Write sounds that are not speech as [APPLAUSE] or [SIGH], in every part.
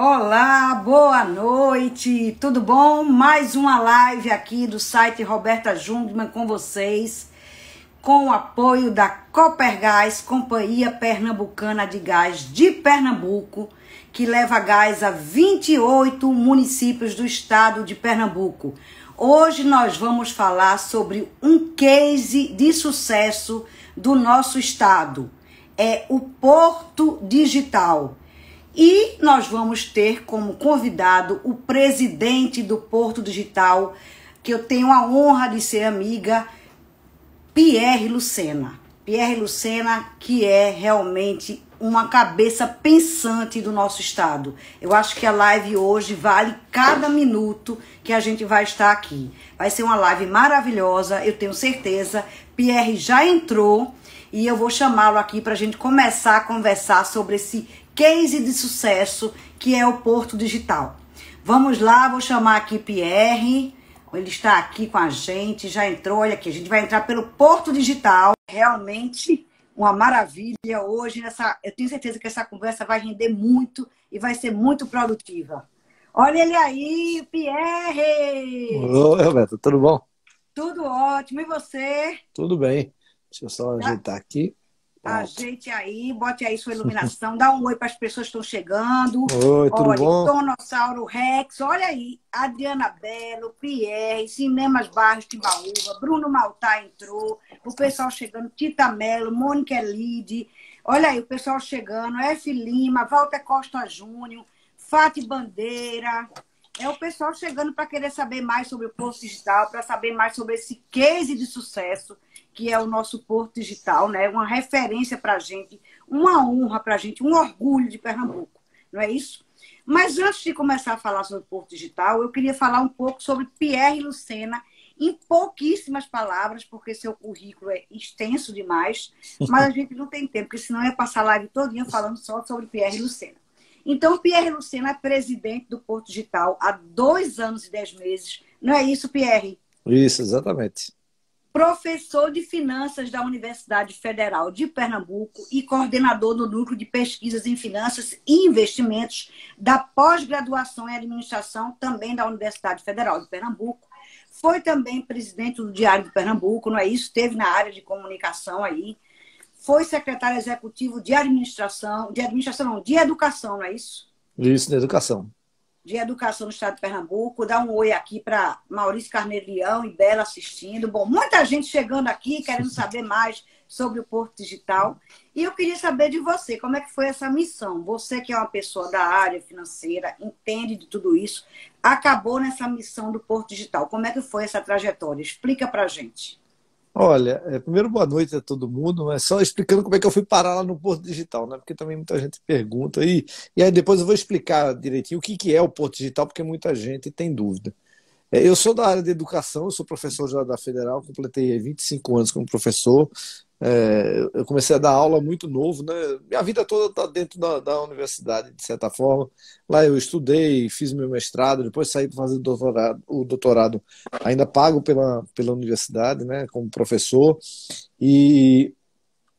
Olá, boa noite, tudo bom? Mais uma live aqui do site Roberta Jungmann com vocês, com o apoio da Copergás, Companhia Pernambucana de Gás de Pernambuco, que leva gás a 28 municípios do estado de Pernambuco. Hoje nós vamos falar sobre um case de sucesso do nosso estado. É o Porto Digital e nós vamos ter como convidado o presidente do Porto Digital, que eu tenho a honra de ser amiga, Pierre Lucena. Pierre Lucena, que é realmente uma cabeça pensante do nosso estado. Eu acho que a live hoje vale cada minuto que a gente vai estar aqui. Vai ser uma live maravilhosa, eu tenho certeza. Pierre já entrou e eu vou chamá-lo aqui para a gente começar a conversar sobre esse case de sucesso que é o Porto Digital. Vamos lá, vou chamar aqui Pierre. Ele está aqui com a gente, já entrou, olha aqui, a gente vai entrar pelo Porto Digital. Realmente uma maravilha hoje nessa, eu tenho certeza que essa conversa vai render muito e vai ser muito produtiva. Olha ele aí, Pierre! Oi, Roberto, tudo bom? Tudo ótimo, e você? Tudo bem. Deixa eu só tá. ajeitar aqui. A gente aí, bote aí sua iluminação, dá um oi para as pessoas que estão chegando. Oi, tudo olha, bom? Tonossauro Rex, olha aí, Adriana Belo, Pierre, Cinemas Barros Timbaúba, Bruno Maltá entrou, o pessoal chegando, Tita Melo, Mônica Elide, olha aí o pessoal chegando, F. Lima, Walter Costa Júnior, Fati Bandeira, é o pessoal chegando para querer saber mais sobre o Porto Digital, para saber mais sobre esse case de sucesso que é o nosso Porto Digital, né? Uma referência para a gente, uma honra para a gente, um orgulho de Pernambuco, não é isso? Mas antes de começar a falar sobre o Porto Digital, eu queria falar um pouco sobre Pierre Lucena, em pouquíssimas palavras, porque seu currículo é extenso demais, mas a gente não tem tempo, porque senão ia passar a live todinha falando só sobre Pierre Lucena. Então, Pierre Lucena é presidente do Porto Digital há dois anos e dez meses. Não é isso, Pierre? Isso, exatamente. Professor de Finanças da Universidade Federal de Pernambuco e coordenador do Núcleo de Pesquisas em Finanças e Investimentos da pós-graduação em Administração, também da Universidade Federal de Pernambuco. Foi também presidente do Diário de Pernambuco, não é isso? Teve na área de comunicação aí foi secretário executivo de administração, de administração não, de educação, não é isso? Isso, de educação. De educação no estado de Pernambuco. Dá um oi aqui para Maurício Carneiro Leão e Bela assistindo. Bom, muita gente chegando aqui querendo saber mais sobre o Porto Digital. E eu queria saber de você, como é que foi essa missão? Você que é uma pessoa da área financeira, entende de tudo isso, acabou nessa missão do Porto Digital. Como é que foi essa trajetória? Explica a gente. Olha, é, primeiro boa noite a todo mundo, mas só explicando como é que eu fui parar lá no Porto Digital, né? Porque também muita gente pergunta e, e aí depois eu vou explicar direitinho o que, que é o Porto Digital, porque muita gente tem dúvida. É, eu sou da área de educação, eu sou professor já da Federal, completei 25 anos como professor, é, eu comecei a dar aula muito novo, né? Minha vida toda está dentro da, da, universidade, de certa forma. Lá eu estudei, fiz meu mestrado, depois saí para fazer doutorado, o doutorado, ainda pago pela, pela universidade, né? Como professor. E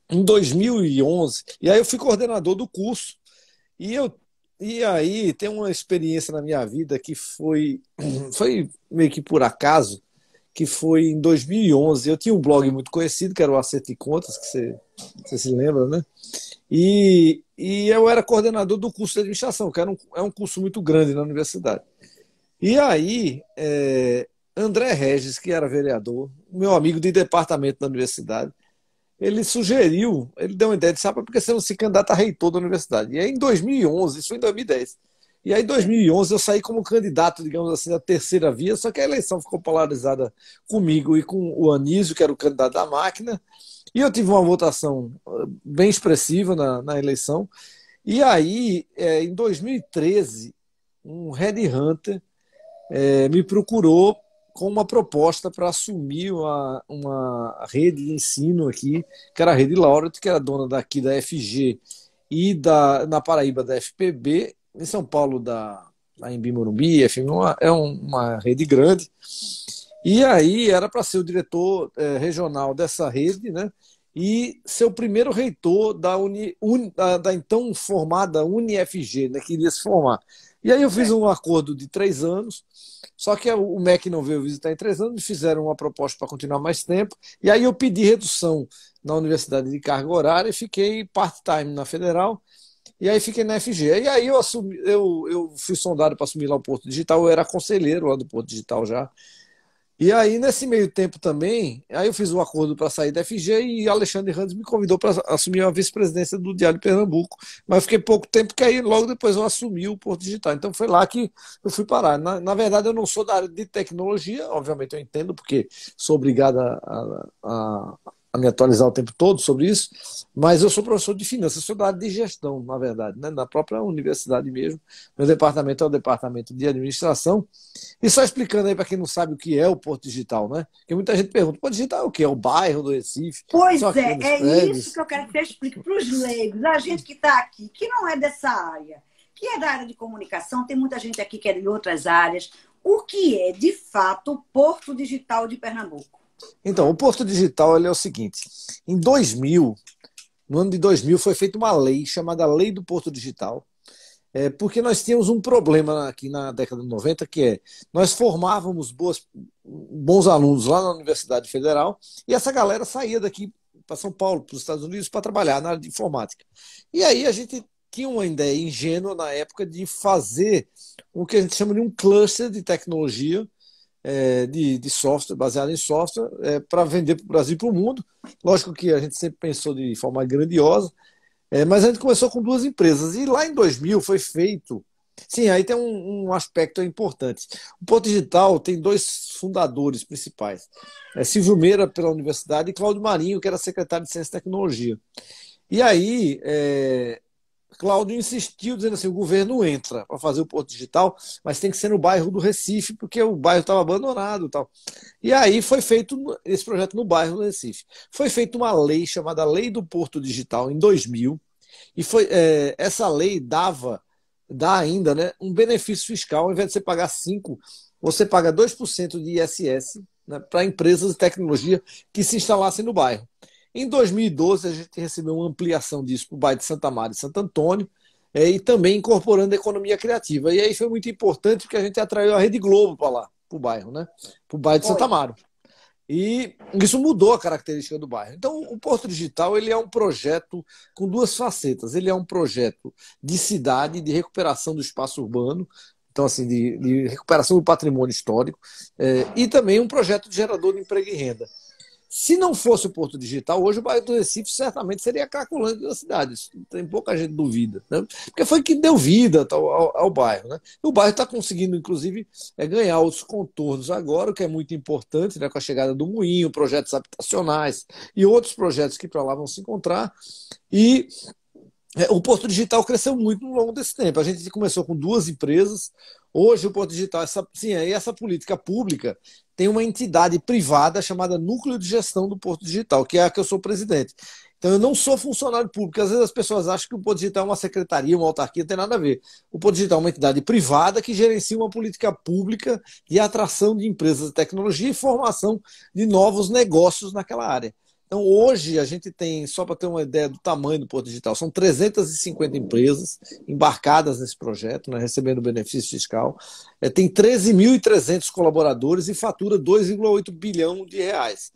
em 2011, e aí eu fui coordenador do curso. E eu e aí tem uma experiência na minha vida que foi [CLEARS THROAT] foi meio que por acaso que foi em 2011. Eu tinha um blog muito conhecido, que era o Acerto e Contas, que você, você se lembra, né? E, e eu era coordenador do curso de administração, que era um, é um curso muito grande na universidade. E aí, é, André Regis, que era vereador, meu amigo de departamento da universidade, ele sugeriu, ele deu uma ideia de, sabe, porque você não se candidata a reitor da universidade. E aí, em 2011, isso em 2010, e aí, em 2011, eu saí como candidato, digamos assim, da terceira via, só que a eleição ficou polarizada comigo e com o Anísio, que era o candidato da máquina. E eu tive uma votação ah, bem expressiva na, na eleição. E aí, é, em 2013, um Red é, me procurou com uma proposta para assumir uma, uma rede de ensino aqui, que era a Rede Laureate, que era dona daqui da FG e da, na Paraíba da FPB, em São Paulo da em Morumbi, enfim, uma, é uma rede grande. E aí era para ser o diretor é, regional dessa rede, né? E ser o primeiro reitor da, Uni, un, da, da, então formada UniFG, né? Que iria se formar. E aí eu fiz um acordo de três anos, só que o MEC não veio visitar em três anos, me fizeram uma proposta para continuar mais tempo, e aí eu pedi redução na universidade de carga horária e fiquei part-time na federal e aí fiquei na FG. E aí eu, assumi, eu, eu fui sondado para assumir lá o Porto Digital, eu era conselheiro lá do Porto Digital já. E aí, nesse meio tempo também, aí eu fiz um acordo para sair da FG e Alexandre Randes me convidou para assumir a vice-presidência do Diário Pernambuco. Mas fiquei pouco tempo, que aí logo depois eu assumi o Porto Digital. Então foi lá que eu fui parar. Na, na verdade, eu não sou da área de tecnologia, obviamente eu entendo, porque sou obrigado a, a, a a me atualizar o tempo todo sobre isso, mas eu sou professor de finanças, sou da área de gestão, na verdade, né? na própria universidade mesmo. Meu departamento é o departamento de administração. E só explicando aí para quem não sabe o que é o Porto Digital, né? Porque muita gente pergunta: Porto Digital é o quê? É o bairro do Recife? Pois é, é prédios? isso que eu quero que você explique para os leigos, a gente que está aqui, que não é dessa área, que é da área de comunicação, tem muita gente aqui que é de outras áreas. O que é, de fato, o Porto Digital de Pernambuco? Então, o Porto Digital ele é o seguinte: em 2000, no ano de 2000, foi feita uma lei chamada Lei do Porto Digital, é, porque nós tínhamos um problema aqui na década de 90, que é nós formávamos boas, bons alunos lá na Universidade Federal e essa galera saía daqui para São Paulo, para os Estados Unidos, para trabalhar na área de informática. E aí a gente tinha uma ideia ingênua na época de fazer o que a gente chama de um cluster de tecnologia é, de, de, software, baseado em software, é, para vender para o Brasil e para o mundo. Lógico que a gente sempre pensou de forma grandiosa, é, mas a gente começou com duas empresas. E lá em 2000 foi feito. Sim, aí tem um, um aspecto importante. O Ponto Digital tem dois fundadores principais: é Silvio Meira, pela universidade, e Cláudio Marinho, que era secretário de Ciência e Tecnologia. E aí, é, Cláudio insistiu, dizendo assim: o governo entra para fazer o Porto Digital, mas tem que ser no bairro do Recife, porque o bairro estava abandonado e tal. E aí foi feito esse projeto no bairro do Recife. Foi feita uma lei chamada Lei do Porto Digital em 2000, e foi, é, essa lei dava, dá ainda, né, um benefício fiscal, ao invés de você pagar 5%, você paga 2% de ISS né, para empresas de tecnologia que se instalassem no bairro. Em 2012, a gente recebeu uma ampliação disso para o bairro de Santa Maria e Santo Antônio, é, e também incorporando a economia criativa. E aí foi muito importante porque a gente atraiu a Rede Globo para lá, para o bairro, né? Para o bairro de Santa Maria. E isso mudou a característica do bairro. Então, o Porto Digital ele é um projeto com duas facetas. Ele é um projeto de cidade, de recuperação do espaço urbano, então assim, de, de recuperação do patrimônio histórico, é, e também um projeto de gerador de emprego e renda. Se não fosse o Porto Digital, hoje o bairro do Recife certamente seria a cracolândia da cidade. Isso tem pouca gente duvida. Né? Porque foi que deu vida ao, ao, ao bairro. Né? O bairro está conseguindo, inclusive, é, ganhar outros contornos agora, o que é muito importante, né? com a chegada do Moinho, projetos habitacionais e outros projetos que para lá vão se encontrar. E é, o Porto Digital cresceu muito ao longo desse tempo. A gente começou com duas empresas, Hoje, o Porto Digital, essa, sim, essa política pública tem uma entidade privada chamada Núcleo de Gestão do Porto Digital, que é a que eu sou presidente. Então, eu não sou funcionário público. Às vezes as pessoas acham que o Porto Digital é uma secretaria, uma autarquia, não tem nada a ver. O Porto Digital é uma entidade privada que gerencia uma política pública de atração de empresas de tecnologia e formação de novos negócios naquela área. Então, hoje, a gente tem, só para ter uma ideia do tamanho do Porto Digital, são 350 empresas embarcadas nesse projeto, né, recebendo benefício fiscal. É, tem 13.300 colaboradores e fatura 2,8 bilhão de reais.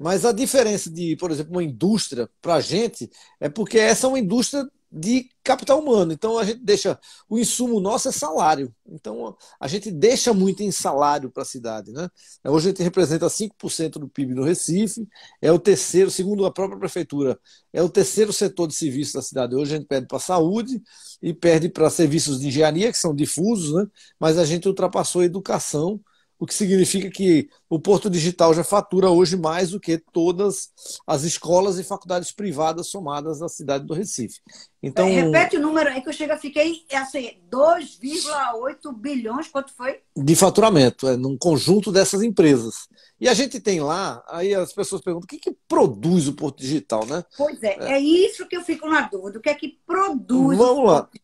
Mas a diferença de, por exemplo, uma indústria para a gente é porque essa é uma indústria de capital humano. Então a gente deixa o insumo nosso é salário. Então a gente deixa muito em salário para a cidade, né? Hoje a gente representa 5% do PIB no Recife, é o terceiro, segundo a própria prefeitura, é o terceiro setor de serviços da cidade. Hoje a gente perde para saúde e perde para serviços de engenharia que são difusos, né? Mas a gente ultrapassou a educação o que significa que o Porto Digital já fatura hoje mais do que todas as escolas e faculdades privadas somadas na cidade do Recife. Então, é, repete o número aí que eu chego fiquei é assim, 2,8 bilhões, quanto foi? De faturamento, é num conjunto dessas empresas. E a gente tem lá, aí as pessoas perguntam, o que, que produz o Porto Digital, né? Pois é, é, é isso que eu fico na dúvida, o que é que produz Vamos lá. Porto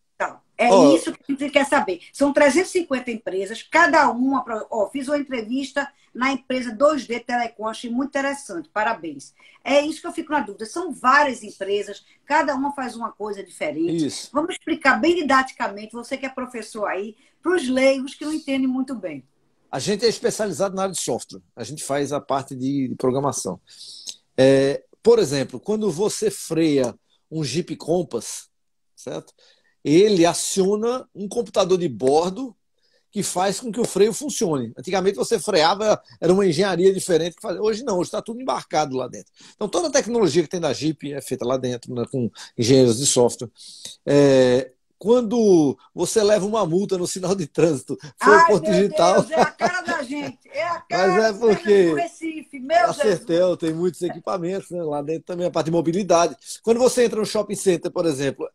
é oh. isso que a gente quer saber. São 350 empresas, cada uma. Oh, fiz uma entrevista na empresa 2D Telecom, achei muito interessante, parabéns. É isso que eu fico na dúvida. São várias empresas, cada uma faz uma coisa diferente. Isso. Vamos explicar bem didaticamente, você que é professor aí, para os leigos que não entendem muito bem. A gente é especializado na área de software, a gente faz a parte de programação. É, por exemplo, quando você freia um Jeep Compass, certo? ele aciona um computador de bordo que faz com que o freio funcione. Antigamente você freava, era uma engenharia diferente. Hoje não, hoje está tudo embarcado lá dentro. Então toda a tecnologia que tem da Jeep é feita lá dentro, né, com engenheiros de software. É, quando você leva uma multa no sinal de trânsito, foi Ai, ponto digital. Deus, é a cara da gente, é a [LAUGHS] cara Mas é porque do Recife, meu Deus. tem muitos equipamentos, né? Lá dentro também a parte de mobilidade. Quando você entra no shopping center, por exemplo,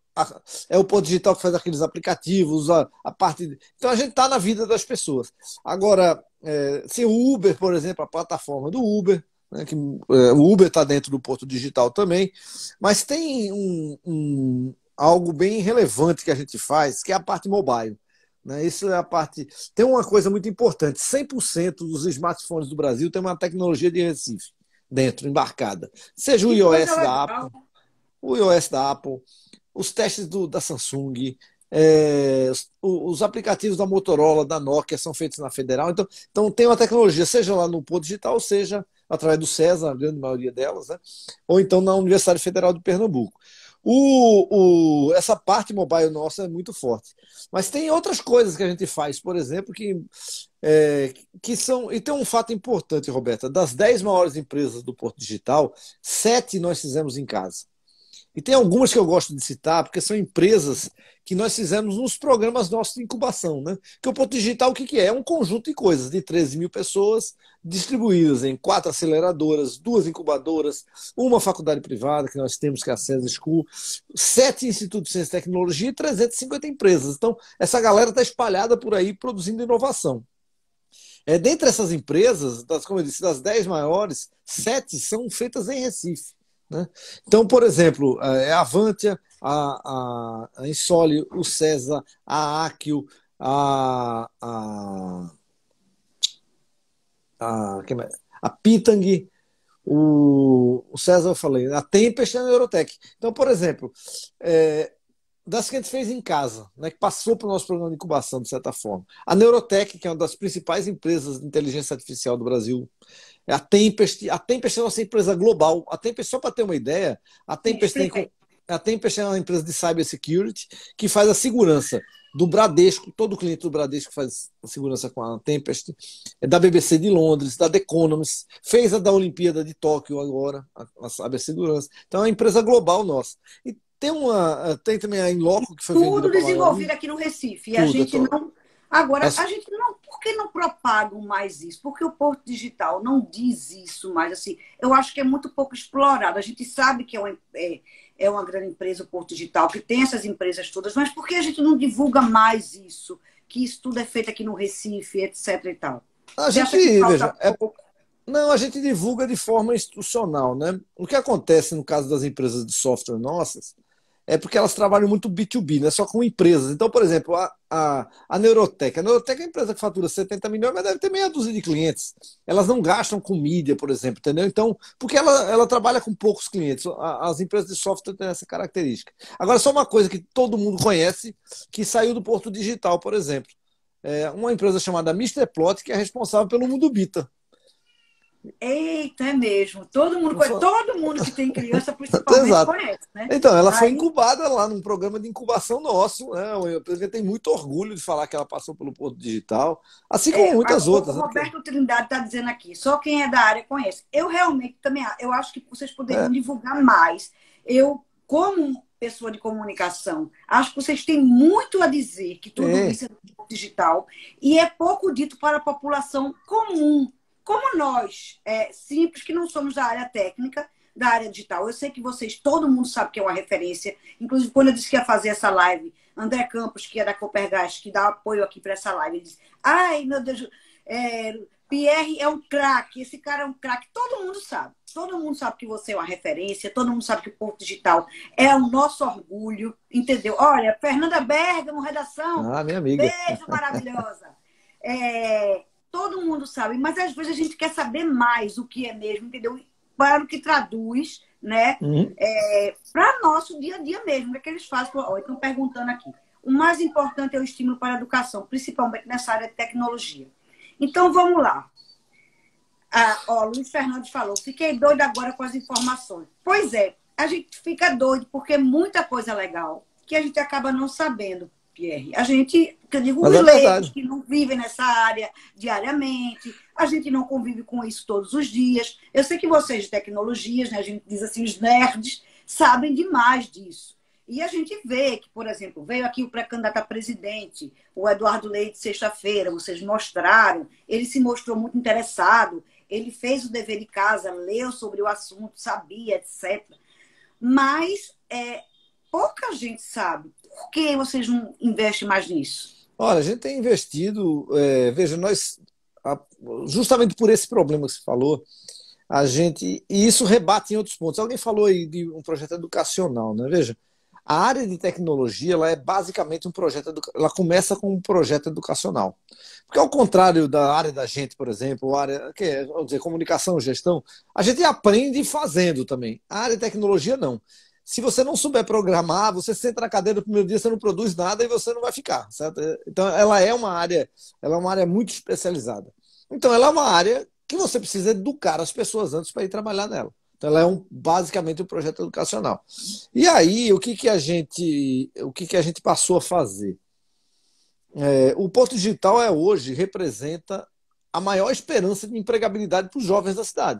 é o ponto digital que faz aqueles aplicativos, a, a parte. Então a gente está na vida das pessoas. Agora, é, se o Uber, por exemplo, a plataforma do Uber, né, que, é, o Uber está dentro do Porto Digital também, mas tem um, um, algo bem relevante que a gente faz, que é a parte mobile. Né? Isso é a parte. Tem uma coisa muito importante: 100% dos smartphones do Brasil tem uma tecnologia de Recife dentro, embarcada. Seja o iOS é da Apple, o iOS da Apple, os testes do, da Samsung, é, os, os, aplicativos da Motorola, da Nokia são feitos na Federal. Então, então tem uma tecnologia, seja lá no Pôr Digital, seja através do CESA, a grande maioria delas, né? ou então na Universidade Federal de Pernambuco. O, o, essa parte mobile nossa é muito forte. Mas tem outras coisas que a gente faz, por exemplo, que, é, que são. E tem um fato importante, Roberta: das 10 maiores empresas do Porto Digital, sete nós fizemos em casa. E tem algumas que eu gosto de citar, porque são empresas que nós fizemos nos programas nossos de incubação. Né? Que o Ponto Digital, o que, que é? É um conjunto de coisas, de 13 mil pessoas distribuídas em quatro aceleradoras, duas incubadoras, uma faculdade privada, que nós temos, que é a César School, sete institutos de ciência e tecnologia e 350 empresas. Então, essa galera está espalhada por aí produzindo inovação. É, dentre essas empresas, das, como eu disse, das dez maiores, sete são feitas em Recife. Né? Então, por exemplo, eh, é a Avantia, a, a, a o César, a Aquio, a, a, a, a Pitang, o, o César, eu falei, a Tempest e a Neurotech. Então, por exemplo, é, das que a gente fez em casa, né, que passou para o nosso programa de incubação, de certa forma. A Neurotech, que é uma das principais empresas de inteligência artificial do Brasil, a Tempest, a Tempest é uma empresa global. A Tempest, só para ter uma ideia, a Tempest, tem, a Tempest é uma empresa de cybersecurity que faz a segurança do Bradesco, todo cliente do Bradesco faz segurança com a Tempest, é da BBC de Londres, da The Economist, fez a da Olimpíada de Tóquio agora, a, a cibersegurança. Então é uma empresa global nossa. E tem uma, eh, tem também a Inloco que foi tudo desenvolvido aqui no Recife. E tudo, a gente não Agora, Mas... a gente não. Por que não propagam mais isso? Porque o Porto Digital não diz isso mais. Assim, eu acho que é muito pouco explorado. A gente sabe que é uma, é, é uma grande empresa, o Porto Digital, que tem essas empresas todas, mas por que a gente não divulga mais isso? Que isso tudo é feito aqui no Recife, etc. e tal. A gente, veja, é... não, a gente divulga de forma institucional, né? O que acontece no caso das empresas de software nossas é porque elas trabalham muito B2B, é né? só com empresas. Então, por exemplo, a, a, a Neurotec. A Neurotec é uma empresa que fatura 70 milhões, mas deve ter meia dúzia de clientes. Elas não gastam com mídia, por exemplo, entendeu? Então, porque ela, ela trabalha com poucos clientes. As empresas de software têm essa característica. Agora, só uma coisa que todo mundo conhece, que saiu do Porto Digital, por exemplo. É uma empresa chamada Mr. Plot, que é responsável pelo Mundo Bita. Eita, é mesmo. Todo mundo, sou... todo mundo que tem criança, principalmente, [LAUGHS] Exato. conhece, né? Então, ela Aí... foi incubada lá num programa de incubação nosso. Né? Eu tenho muito orgulho de falar que ela passou pelo Porto Digital, assim como é, muitas outras. Né? O Roberto né? Trindade está dizendo aqui, só quem é da área conhece. Eu realmente também eu acho que vocês poderiam é. divulgar mais. Eu, como pessoa de comunicação, acho que vocês têm muito a dizer que tudo é. isso é digital e é pouco dito para a população comum como nós, é, simples, que não somos da área técnica, da área digital, eu sei que vocês, todo mundo sabe que é uma referência. Inclusive, quando eu disse que ia fazer essa live, André Campos, que é da Copergás, que dá apoio aqui para essa live, ele disse: Ai, meu Deus, é, Pierre é um craque, esse cara é um craque. Todo mundo sabe, todo mundo sabe que você é uma referência, todo mundo sabe que o Porto Digital é o nosso orgulho, entendeu? Olha, Fernanda Bergamo, redação. Ah, minha amiga. Beijo maravilhosa. É, todo mundo sabe, mas às vezes a gente quer saber mais o que é mesmo, entendeu? Para o que traduz, né? Uhum. É, para nosso dia a dia mesmo, o que é eles fazem. Olha, estão perguntando aqui. O mais importante é o estímulo para a educação, principalmente nessa área de tecnologia. Então, vamos lá. Ah, ó, Luiz Fernandes falou, fiquei doido agora com as informações. Pois é, a gente fica doido porque muita coisa legal que a gente acaba não sabendo. Pierre. A gente, que eu digo, Mas os é leigos que não vivem nessa área diariamente, a gente não convive com isso todos os dias. Eu sei que vocês de tecnologias, né, a gente diz assim, os nerds, sabem demais disso. E a gente vê que, por exemplo, veio aqui o pré-candidato a presidente, o Eduardo Leite, sexta-feira, vocês mostraram, ele se mostrou muito interessado, ele fez o dever de casa, leu sobre o assunto, sabia, etc. Mas é, pouca gente sabe. Por que vocês não investem mais nisso? Olha, a gente tem investido, é, veja, nós, justamente por esse problema que você falou, a gente, e isso rebate em outros pontos. Alguém falou aí de um projeto educacional, né? Veja, a área de tecnologia ela é basicamente um projeto, ela começa com um projeto educacional. Porque ao contrário da área da gente, por exemplo, área, que é, dizer, comunicação, gestão, a gente aprende fazendo também. A área de tecnologia não se você não souber programar, você senta na cadeira no primeiro dia, você não produz nada e você não vai ficar, certo? Então, ela é uma área, ela é uma área muito especializada. Então, ela é uma área que você precisa educar as pessoas antes para ir trabalhar nela. Então, ela é um, basicamente um projeto educacional. E aí, o que, que a gente, o que, que a gente passou a fazer? É, o ponto digital é hoje representa a maior esperança de empregabilidade para os jovens da cidade.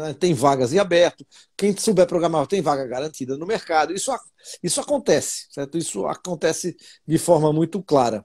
Né? tem vagas em aberto, quem souber programar tem vaga garantida no mercado. Isso, isso acontece, certo? Isso acontece de forma muito clara.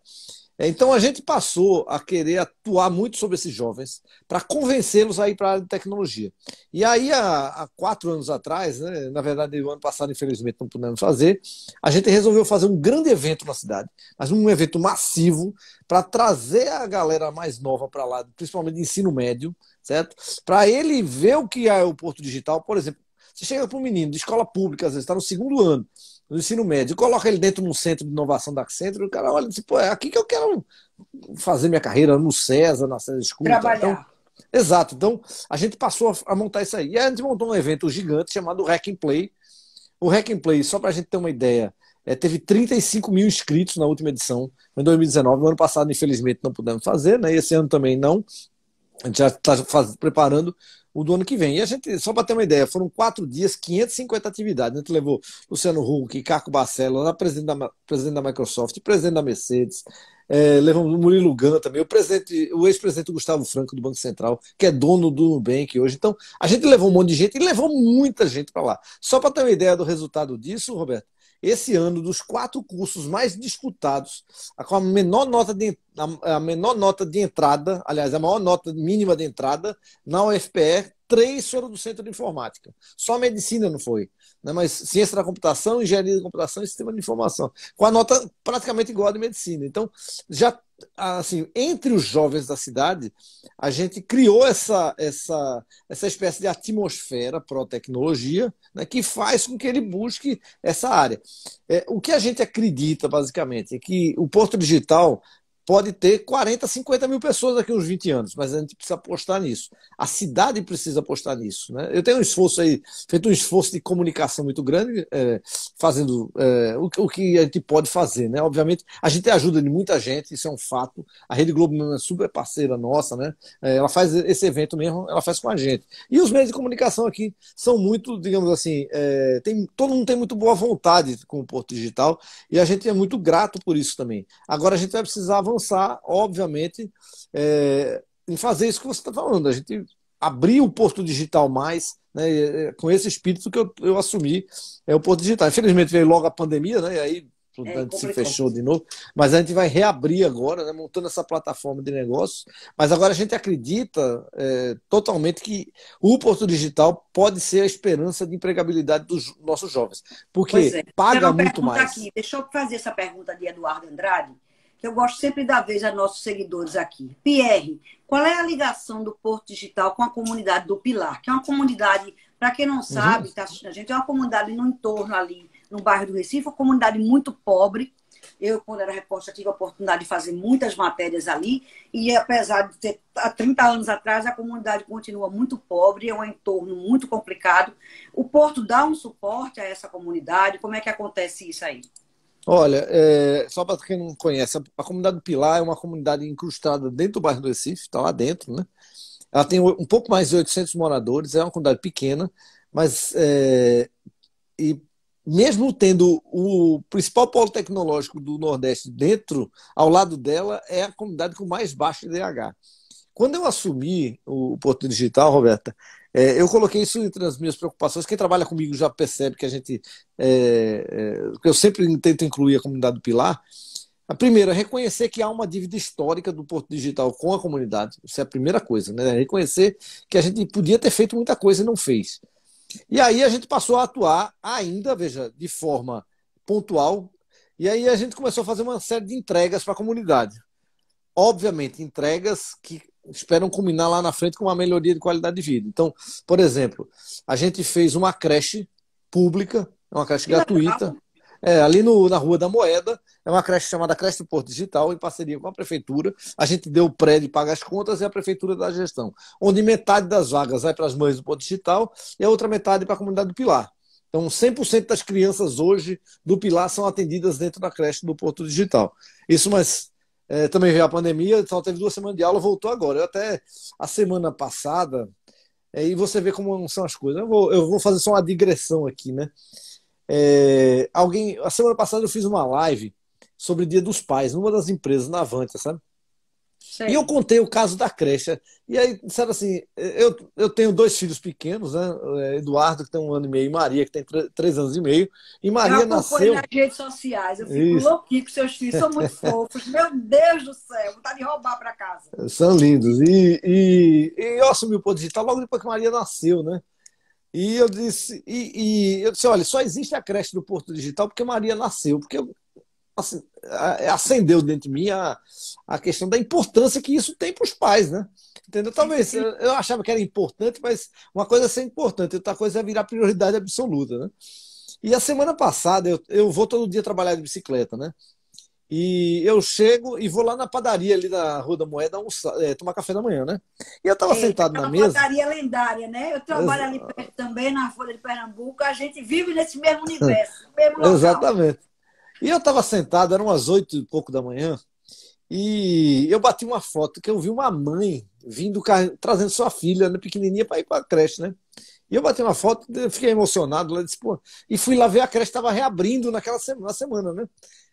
É, então a gente passou a querer atuar muito sobre esses jovens para convencê-los a ir para a área de tecnologia. E aí, há, há quatro anos atrás, né, na verdade, o ano passado, infelizmente, não pudemos fazer, a gente resolveu fazer um grande evento na cidade, mas um evento massivo para trazer a galera mais nova para lá, principalmente de ensino médio, certo? Para ele ver o que é o Porto Digital, por exemplo. Você chega para um menino de escola pública, às vezes está no segundo ano do ensino médio, coloca ele dentro de um centro de inovação da Accenture, o cara olha e diz, pô, é aqui que eu quero fazer minha carreira no César, na César Escuta. Trabalhar. Então, exato. Então, a gente passou a montar isso aí. E a gente montou um evento gigante chamado Hack and Play. O Hack and Play, só para a gente ter uma ideia, é, teve 35 mil inscritos na última edição, em 2019. No ano passado, infelizmente, não pudemos fazer, né? E esse ano também não. A gente já está preparando o do ano que vem. E a gente, só para ter uma ideia, foram quatro dias, 550 atividades. A gente levou Luciano Huck, Carco Barcelos, presidente da, presidente da Microsoft, presidente da Mercedes, é, levamos o Murilo Gant também, o, presidente, o ex-presidente Gustavo Franco do Banco Central, que é dono do Nubank hoje. Então, a gente levou um monte de gente e levou muita gente para lá. Só para ter uma ideia do resultado disso, Roberto, esse ano, dos quatro cursos mais disputados, com a menor nota de, a menor nota de entrada, aliás, a maior nota mínima de entrada, na UFPE três foram do centro de informática. Só medicina não foi. Né? Mas ciência da computação, engenharia da computação e sistema de informação. Com a nota praticamente igual a de medicina. Então, já assim, entre os jovens da cidade, a gente criou essa, essa, essa espécie de atmosfera pró-tecnologia né, que faz com que ele busque essa área. É, o que a gente acredita, basicamente, é que o Porto Digital pode ter 40, 50 mil pessoas daqui uns 20 anos, mas a gente precisa apostar nisso. A cidade precisa apostar nisso. Né? Eu tenho um esforço aí, feito um esforço de comunicação muito grande, é, fazendo é, o, o, que a gente pode fazer. Né? Obviamente, a gente tem ajuda de muita gente, isso é um fato. A Rede Globo é super parceira nossa, né? É, ela faz esse evento mesmo, ela faz com a gente. E os meios de comunicação aqui são muito, digamos assim, é, tem, todo mundo tem muito boa vontade com o Porto Digital e a gente é muito grato por isso também. Agora a gente vai precisar avançar avançar, obviamente, é, em fazer isso que você está falando. A gente abrir o Porto Digital mais, né, é, com esse espírito que eu, eu assumi, é o Porto Digital. Infelizmente veio logo a pandemia, né, e aí tudo é, se fechou de novo, mas a gente vai reabrir agora, né, montando essa plataforma de negócios. Mas agora a gente acredita é, totalmente que o Porto Digital pode ser a esperança de empregabilidade dos nossos jovens, porque é. paga muito mais. Aqui. Deixa eu fazer essa pergunta de Eduardo Andrade, que eu gosto sempre da vez a nossos seguidores aqui. Pierre, qual é a ligação do Porto Digital com a comunidade do Pilar? Que é uma comunidade, para quem não sabe, está uhum. assistindo a gente, é uma comunidade no entorno ali, no bairro do Recife, uma comunidade muito pobre. Eu, quando era repórter, tive a oportunidade de fazer muitas matérias ali. E apesar de ter há 30 anos atrás, a comunidade continua muito pobre, é um entorno muito complicado. O Porto dá um suporte a essa comunidade? Como é que acontece isso aí? Olha, é, só para quem não conhece, a comunidade do Pilar é uma comunidade incrustada dentro do bairro do Recife, está lá dentro, né? Ela tem um pouco mais de 800 moradores, é uma comunidade pequena, mas é, e mesmo tendo o principal polo tecnológico do Nordeste dentro, ao lado dela, é a comunidade com mais baixo IDH. Quando eu assumi o Porto Digital, Roberta, é, eu coloquei isso entre as minhas preocupações. Quem trabalha comigo já percebe que a gente. É, é, eu sempre tento incluir a comunidade do Pilar. A primeira, reconhecer que há uma dívida histórica do Porto Digital com a comunidade. Isso é a primeira coisa, né? Reconhecer que a gente podia ter feito muita coisa e não fez. E aí a gente passou a atuar ainda, veja, de forma pontual. E aí a gente começou a fazer uma série de entregas para a comunidade. Obviamente, entregas que esperam culminar lá na frente com uma melhoria de qualidade de vida. Então, por exemplo, a gente fez uma creche pública, é uma creche gratuita, é, ali no, na Rua da Moeda, é uma creche chamada Creche do Porto Digital, em parceria com a prefeitura. A gente deu o prédio, paga as contas e a prefeitura dá a gestão. Onde metade das vagas vai para as mães do Porto Digital e a outra metade para a comunidade do Pilar. Então, 100% das crianças hoje do Pilar são atendidas dentro da creche do Porto Digital. Isso, mas é, também veio a pandemia, só teve duas semanas de aula, voltou agora. Eu até a semana passada, é, e você vê como são as coisas. Eu vou, eu vou fazer só uma digressão aqui, né? É, alguém, a semana passada eu fiz uma live sobre o Dia dos Pais, numa das empresas na Avanta, sabe? Sei. E eu contei o caso da creche. E aí disseram assim: eu, eu tenho dois filhos pequenos, né? É, Eduardo, que tem um ano e meio, e Maria, que tem três anos e meio. E Maria eu nasceu. nas redes sociais, eu fico louco louquinho com seus filhos, são muito [LAUGHS] fofos. Meu Deus do céu, vontade de roubar para casa. São lindos. E, e, e eu assumi o Pô Digital logo depois que Maria nasceu, né? E eu disse, e, e, eu disse, olha, só existe a creche do Porto Digital porque Maria nasceu, porque assim, acendeu dentro de mim a, a questão da importância que isso tem para os pais, né? Entendeu? Talvez eu achava que era importante, mas uma coisa é ser importante, outra coisa é virar prioridade absoluta, né? E a semana passada eu, eu vou todo dia trabalhar de bicicleta, né? E eu chego e vou lá na padaria ali da Rua da Moeda é, tomar café da manhã, né? E eu estava é, sentado é na mesa. padaria lendária, né? Eu trabalho ali perto também, na Folha de Pernambuco. A gente vive nesse mesmo universo, mesmo local. Exatamente. E eu estava sentado, eram umas oito e pouco da manhã, e eu bati uma foto que eu vi uma mãe vindo trazendo sua filha, né, pequenininha, para ir para a creche, né? E eu bati uma foto, fiquei emocionado, ela disse, pô, e fui lá ver a creche estava reabrindo naquela semana, na semana, né?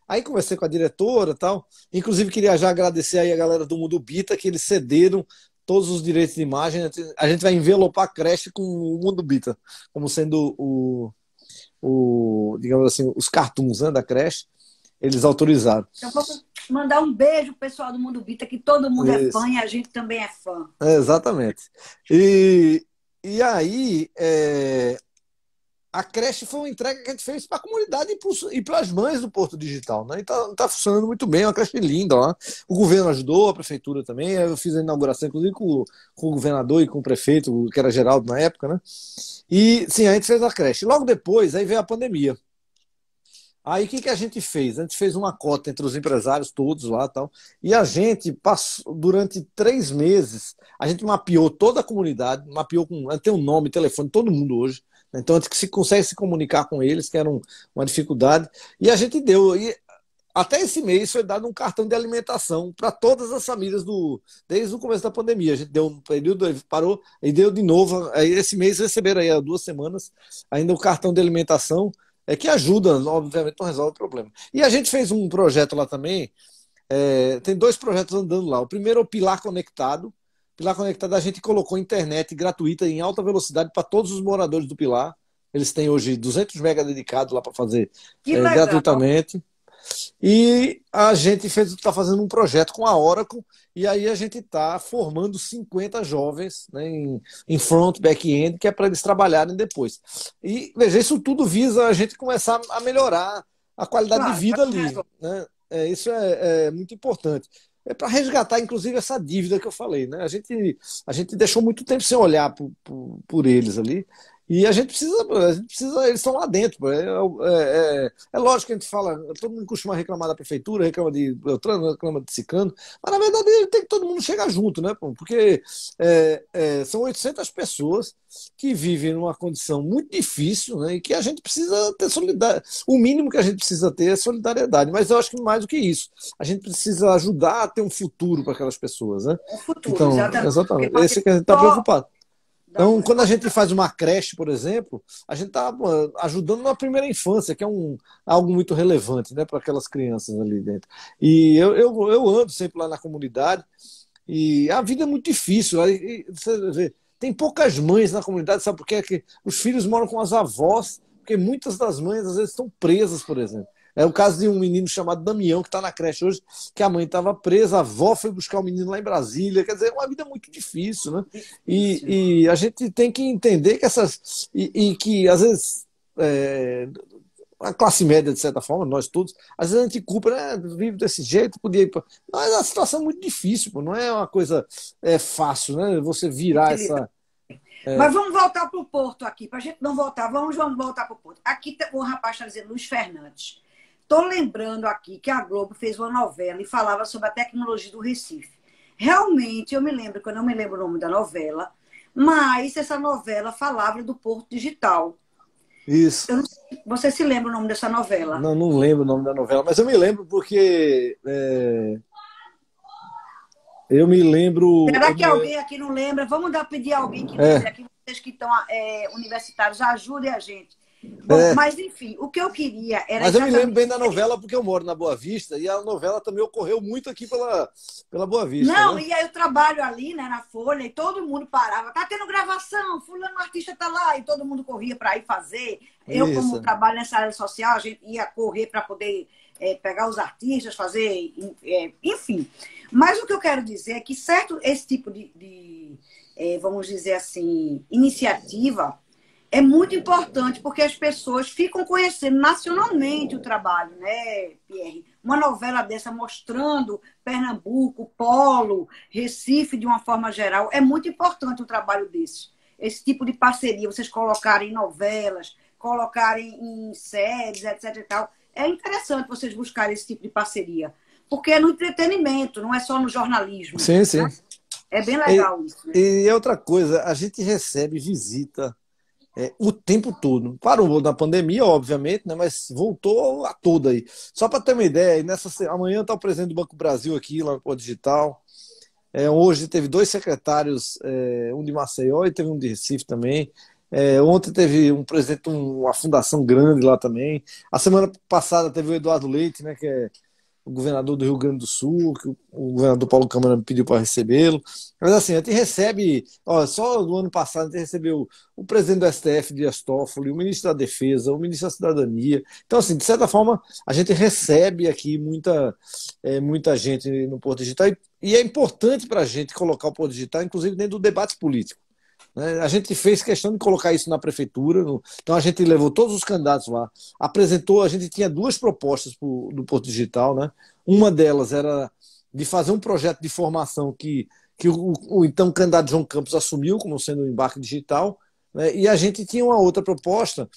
Aí conversei com a diretora tal. Inclusive, queria já agradecer aí a galera do Mundo Bita, que eles cederam todos os direitos de imagem. A gente vai envelopar a creche com o Mundo Bita, como sendo o, o, digamos assim, os cartoons né, da creche, eles autorizaram. Eu vou mandar um beijo pro pessoal do Mundo Vita, que todo mundo é Isso. é fã e a gente também é fã. É, exatamente. E, e aí, é, a creche foi uma entrega que a gente fez para a comunidade e para as mães do Porto Digital. Né? E está tá funcionando muito bem, é uma creche linda lá. O governo ajudou, a prefeitura também. Eu fiz a inauguração, inclusive, com, com o governador e com o prefeito, que era Geraldo na época. Né? E sim, a gente fez a creche. Logo depois, aí veio a pandemia. Aí o que, que a gente fez? A gente fez uma cota entre os empresários todos lá tal. E a gente passou durante três meses, a gente mapeou toda a comunidade, mapeou com. Tem um nome, telefone, todo mundo hoje. Então, antes que se consegue se comunicar com eles, que era um, uma dificuldade. E a gente deu. E até esse mês foi dado um cartão de alimentação para todas as famílias do desde o começo da pandemia. A gente deu um período, parou e deu de novo. Aí esse mês receberam aí há duas semanas ainda o um cartão de alimentação, é que ajuda, obviamente não resolve o problema. E a gente fez um projeto lá também. É, tem dois projetos andando lá. O primeiro é o Pilar Conectado, Pilar Conectada, a gente colocou internet gratuita em alta velocidade para todos os moradores do Pilar. Eles têm hoje 200 mega dedicados lá para fazer é, gratuitamente. E a gente está fazendo um projeto com a Oracle e aí a gente está formando 50 jovens né, em, em front, back-end, que é para eles trabalharem depois. E veja, isso tudo visa a gente começar a melhorar a qualidade claro, de vida ali. Né? É, isso é, é muito importante é para resgatar, inclusive, essa dívida que eu falei. Né? A, gente, a gente deixou muito tempo sem olhar por, por, por eles ali. E a gente precisa, a gente precisa eles estão lá dentro. É é, é, é, é, lógico que a gente fala, todo mundo costuma reclamar da prefeitura, reclama de Beltrano, reclama de ciclano mas na verdade tem que todo mundo chegar junto, né? Porque é, é são 800 pessoas que vivem numa condição muito difícil né? e que a gente precisa ter solidariedade. O mínimo que a gente precisa ter é solidariedade, mas eu acho que mais do que isso, a gente precisa ajudar a ter um futuro para aquelas pessoas, né? Um futuro, então, exatamente. exatamente. Esse que a gente está preocupado. Então, quando a gente faz uma creche, por exemplo, a gente está ajudando na primeira infância, que é um, algo muito relevante né, para aquelas crianças ali dentro. E eu, eu, eu, ando sempre lá na comunidade e a vida é muito difícil. Aí, você vê, tem poucas mães na comunidade, sabe por quê? É que os filhos moram com as avós, porque muitas das mães às vezes estão presas, por exemplo. É o caso de um menino chamado Damião, que está na creche hoje, que a mãe estava presa, a avó foi buscar o menino lá em Brasília. Quer dizer, é uma vida muito difícil, né? E, e a gente tem que entender que essas. E, e que, às vezes. É, a classe média, de certa forma, nós todos, às vezes a gente culpa, né? Vive desse jeito, podia ir. Pra... Mas a situação é muito difícil, pô. não é uma coisa é, fácil, né? Você virar essa. É... Mas vamos voltar para o Porto aqui, para a gente não voltar, vamos, vamos voltar para o Porto. Aqui o rapaz está dizendo Luiz Fernandes. Estou lembrando aqui que a Globo fez uma novela e falava sobre a tecnologia do Recife. Realmente, eu me lembro, que eu não me lembro o nome da novela, mas essa novela falava do Porto Digital. Isso. Sei, você se lembra o nome dessa novela? Não, não lembro o nome da novela, mas eu me lembro porque. É... Eu me lembro. Será que alguém aqui não lembra? Vamos dar pedir a alguém que é. aqui, vocês que estão é, universitários, ajude a gente. Bom, é. Mas enfim, o que eu queria era. Mas eu me lembro bem da novela porque eu moro na Boa Vista e a novela também ocorreu muito aqui pela, pela Boa Vista. Não, né? e aí eu trabalho ali né, na Folha e todo mundo parava. Tá tendo gravação, fulano artista tá lá, e todo mundo corria para ir fazer. Eu, Isso. como trabalho nessa área social, a gente ia correr para poder é, pegar os artistas, fazer. É, enfim. Mas o que eu quero dizer é que certo esse tipo de, de eh, vamos dizer assim, iniciativa é muito importante porque as pessoas ficam conhecendo nacionalmente o trabalho, né, Pierre? Uma novela dessa mostrando Pernambuco, Polo, Recife de uma forma geral, é muito importante um trabalho desse. Esse tipo de parceria, vocês colocarem novelas, colocarem em séries, etc e tal. É interessante vocês buscarem esse tipo de parceria, porque é no entretenimento, não é só no jornalismo. Sim, né? sim. É bem legal e, isso. Né? E outra coisa, a gente recebe visita é, o tempo todo. Parou na pandemia, obviamente, né, mas voltou a toda aí. Só para ter uma ideia, nessa, amanhã está o presidente do Banco Brasil aqui, lá no Digital. É, hoje teve dois secretários, é, um de Maceió e teve um de Recife também. É, ontem teve um presidente, uma fundação grande lá também. A semana passada teve o Eduardo Leite, né, que é o governador do Rio Grande do Sul, que o governador Paulo Câmara me pediu para recebê-lo. Mas assim, a gente recebe, ó, só no ano passado a gente recebeu o presidente do STF, Dias Toffoli, o ministro da Defesa, o ministro da Cidadania. Então, assim, de certa forma, a gente recebe aqui muita, é, muita gente no Porto Digital e, e é importante para a gente colocar o Porto Digital, inclusive dentro do debate político. Né? A gente fez questão de colocar isso na prefeitura, então a gente levou todos os candidatos lá, apresentou, a gente tinha duas propostas do Porto Digital, né? Uma delas era de fazer um projeto de formação que, que o, o então candidato João Campos assumiu como sendo o embarque digital, né? e a gente tinha uma outra proposta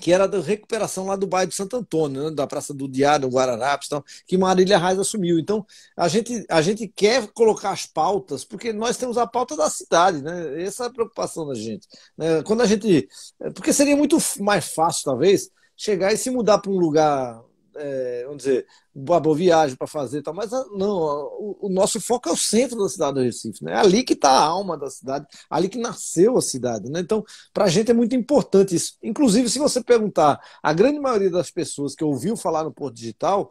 que era da recuperação lá do bairro de Santo Antônio, né? da Praça do Diário, do Guararapes, então que Marília Reis assumiu. Então, a gente, a gente quer colocar as pautas, porque nós temos a pauta da cidade, né? Essa é a preocupação da gente. Né? Quando a gente. Porque seria muito mais fácil, talvez, chegar e se mudar para um lugar é, vamos dizer, uma boa viagem para fazer tal, mas ah, não, o, o, nosso foco é o centro da cidade do Recife, né? É ali que está a alma da cidade, ali que nasceu a cidade, né? Então, para a gente é muito importante isso. Inclusive, se você perguntar, a grande maioria das pessoas que ouviu falar no Porto Digital,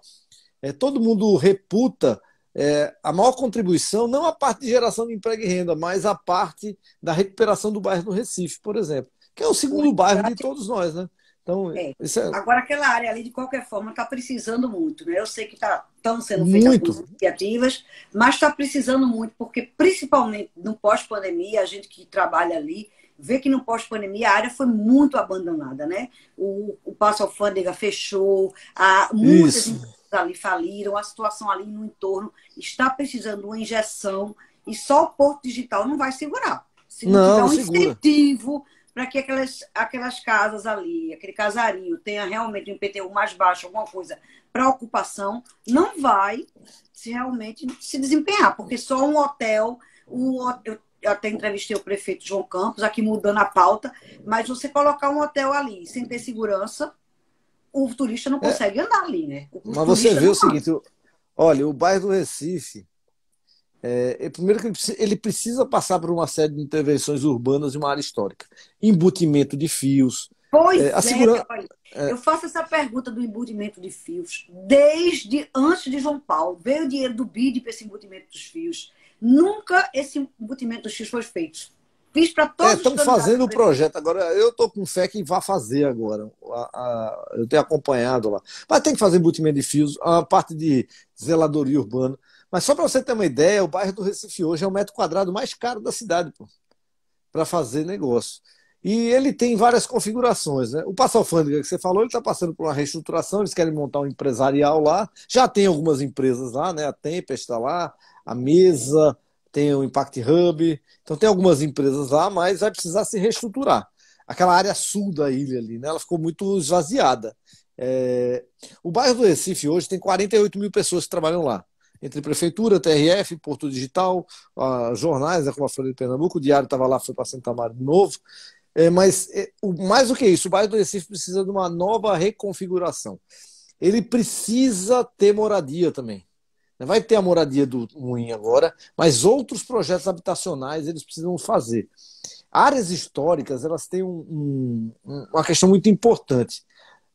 é, todo mundo reputa é, a maior contribuição, não a parte de geração de emprego e renda, mas a parte da recuperação do bairro do Recife, por exemplo, que é o segundo bairro de todos nós, né? Então, é. É... Agora, aquela área ali, de qualquer forma, está precisando muito. Né? Eu sei que estão tá, sendo feitas iniciativas, mas está precisando muito, porque principalmente no pós-pandemia, a gente que trabalha ali vê que no pós-pandemia a área foi muito abandonada. Né? O, o Passo Alfândega fechou, a, muitas Isso. empresas ali faliram, a situação ali no entorno está precisando de uma injeção e só o Porto Digital não vai segurar. Se não, não tiver um segura. incentivo para que aquelas, aquelas casas ali, aquele casarinho tenha realmente um IPTU mais baixo, alguma coisa para ocupação, não vai se realmente se desempenhar, porque só um hotel, o, eu até entrevistei o prefeito João Campos, aqui mudando a pauta, mas você colocar um hotel ali sem ter segurança, o turista não é. consegue é, andar ali, né? O mas você vê o seguinte, olha, o bairro do Recife, é, é, primeiro que ele precisa passar por uma série de intervenções urbanas em uma área histórica. Embutimento de fios. Pois é, é, é, eu faço essa pergunta do embutimento de fios desde antes de João Paulo. Veio o dinheiro do BID para esse embutimento dos fios. Nunca esse embutimento dos fios foi feito. Fiz para todos é, Estão fazendo o projeto agora. Eu estou com fé que vai fazer agora. A, a, eu tenho acompanhado lá. Mas tem que fazer embutimento de fios, a parte de zeladoria urbana. Mas só para você ter uma ideia, o bairro do Recife hoje é o metro quadrado mais caro da cidade, para fazer negócio. E ele tem várias configurações. Né? O Passo Alfândega que você falou, ele está passando por uma reestruturação, eles querem montar um empresarial lá. Já tem algumas empresas lá, né? a Tempest está lá, a Mesa, tem o Impact Hub. Então tem algumas empresas lá, mas vai precisar se reestruturar. Aquela área sul da ilha ali, né? ela ficou muito esvaziada. É... O bairro do Recife hoje tem 48 mil pessoas que trabalham lá entre Prefeitura, TRF, Porto Digital, jornais, é como a Folha de Pernambuco, o Diário estava lá, foi para Santa Maria de novo. É, mas é, o, mais do que isso, o bairro do Recife precisa de uma nova reconfiguração. Ele precisa ter moradia também. Vai ter a moradia do ruim agora, mas outros projetos habitacionais eles precisam fazer. Áreas históricas elas têm um, um, uma questão muito importante.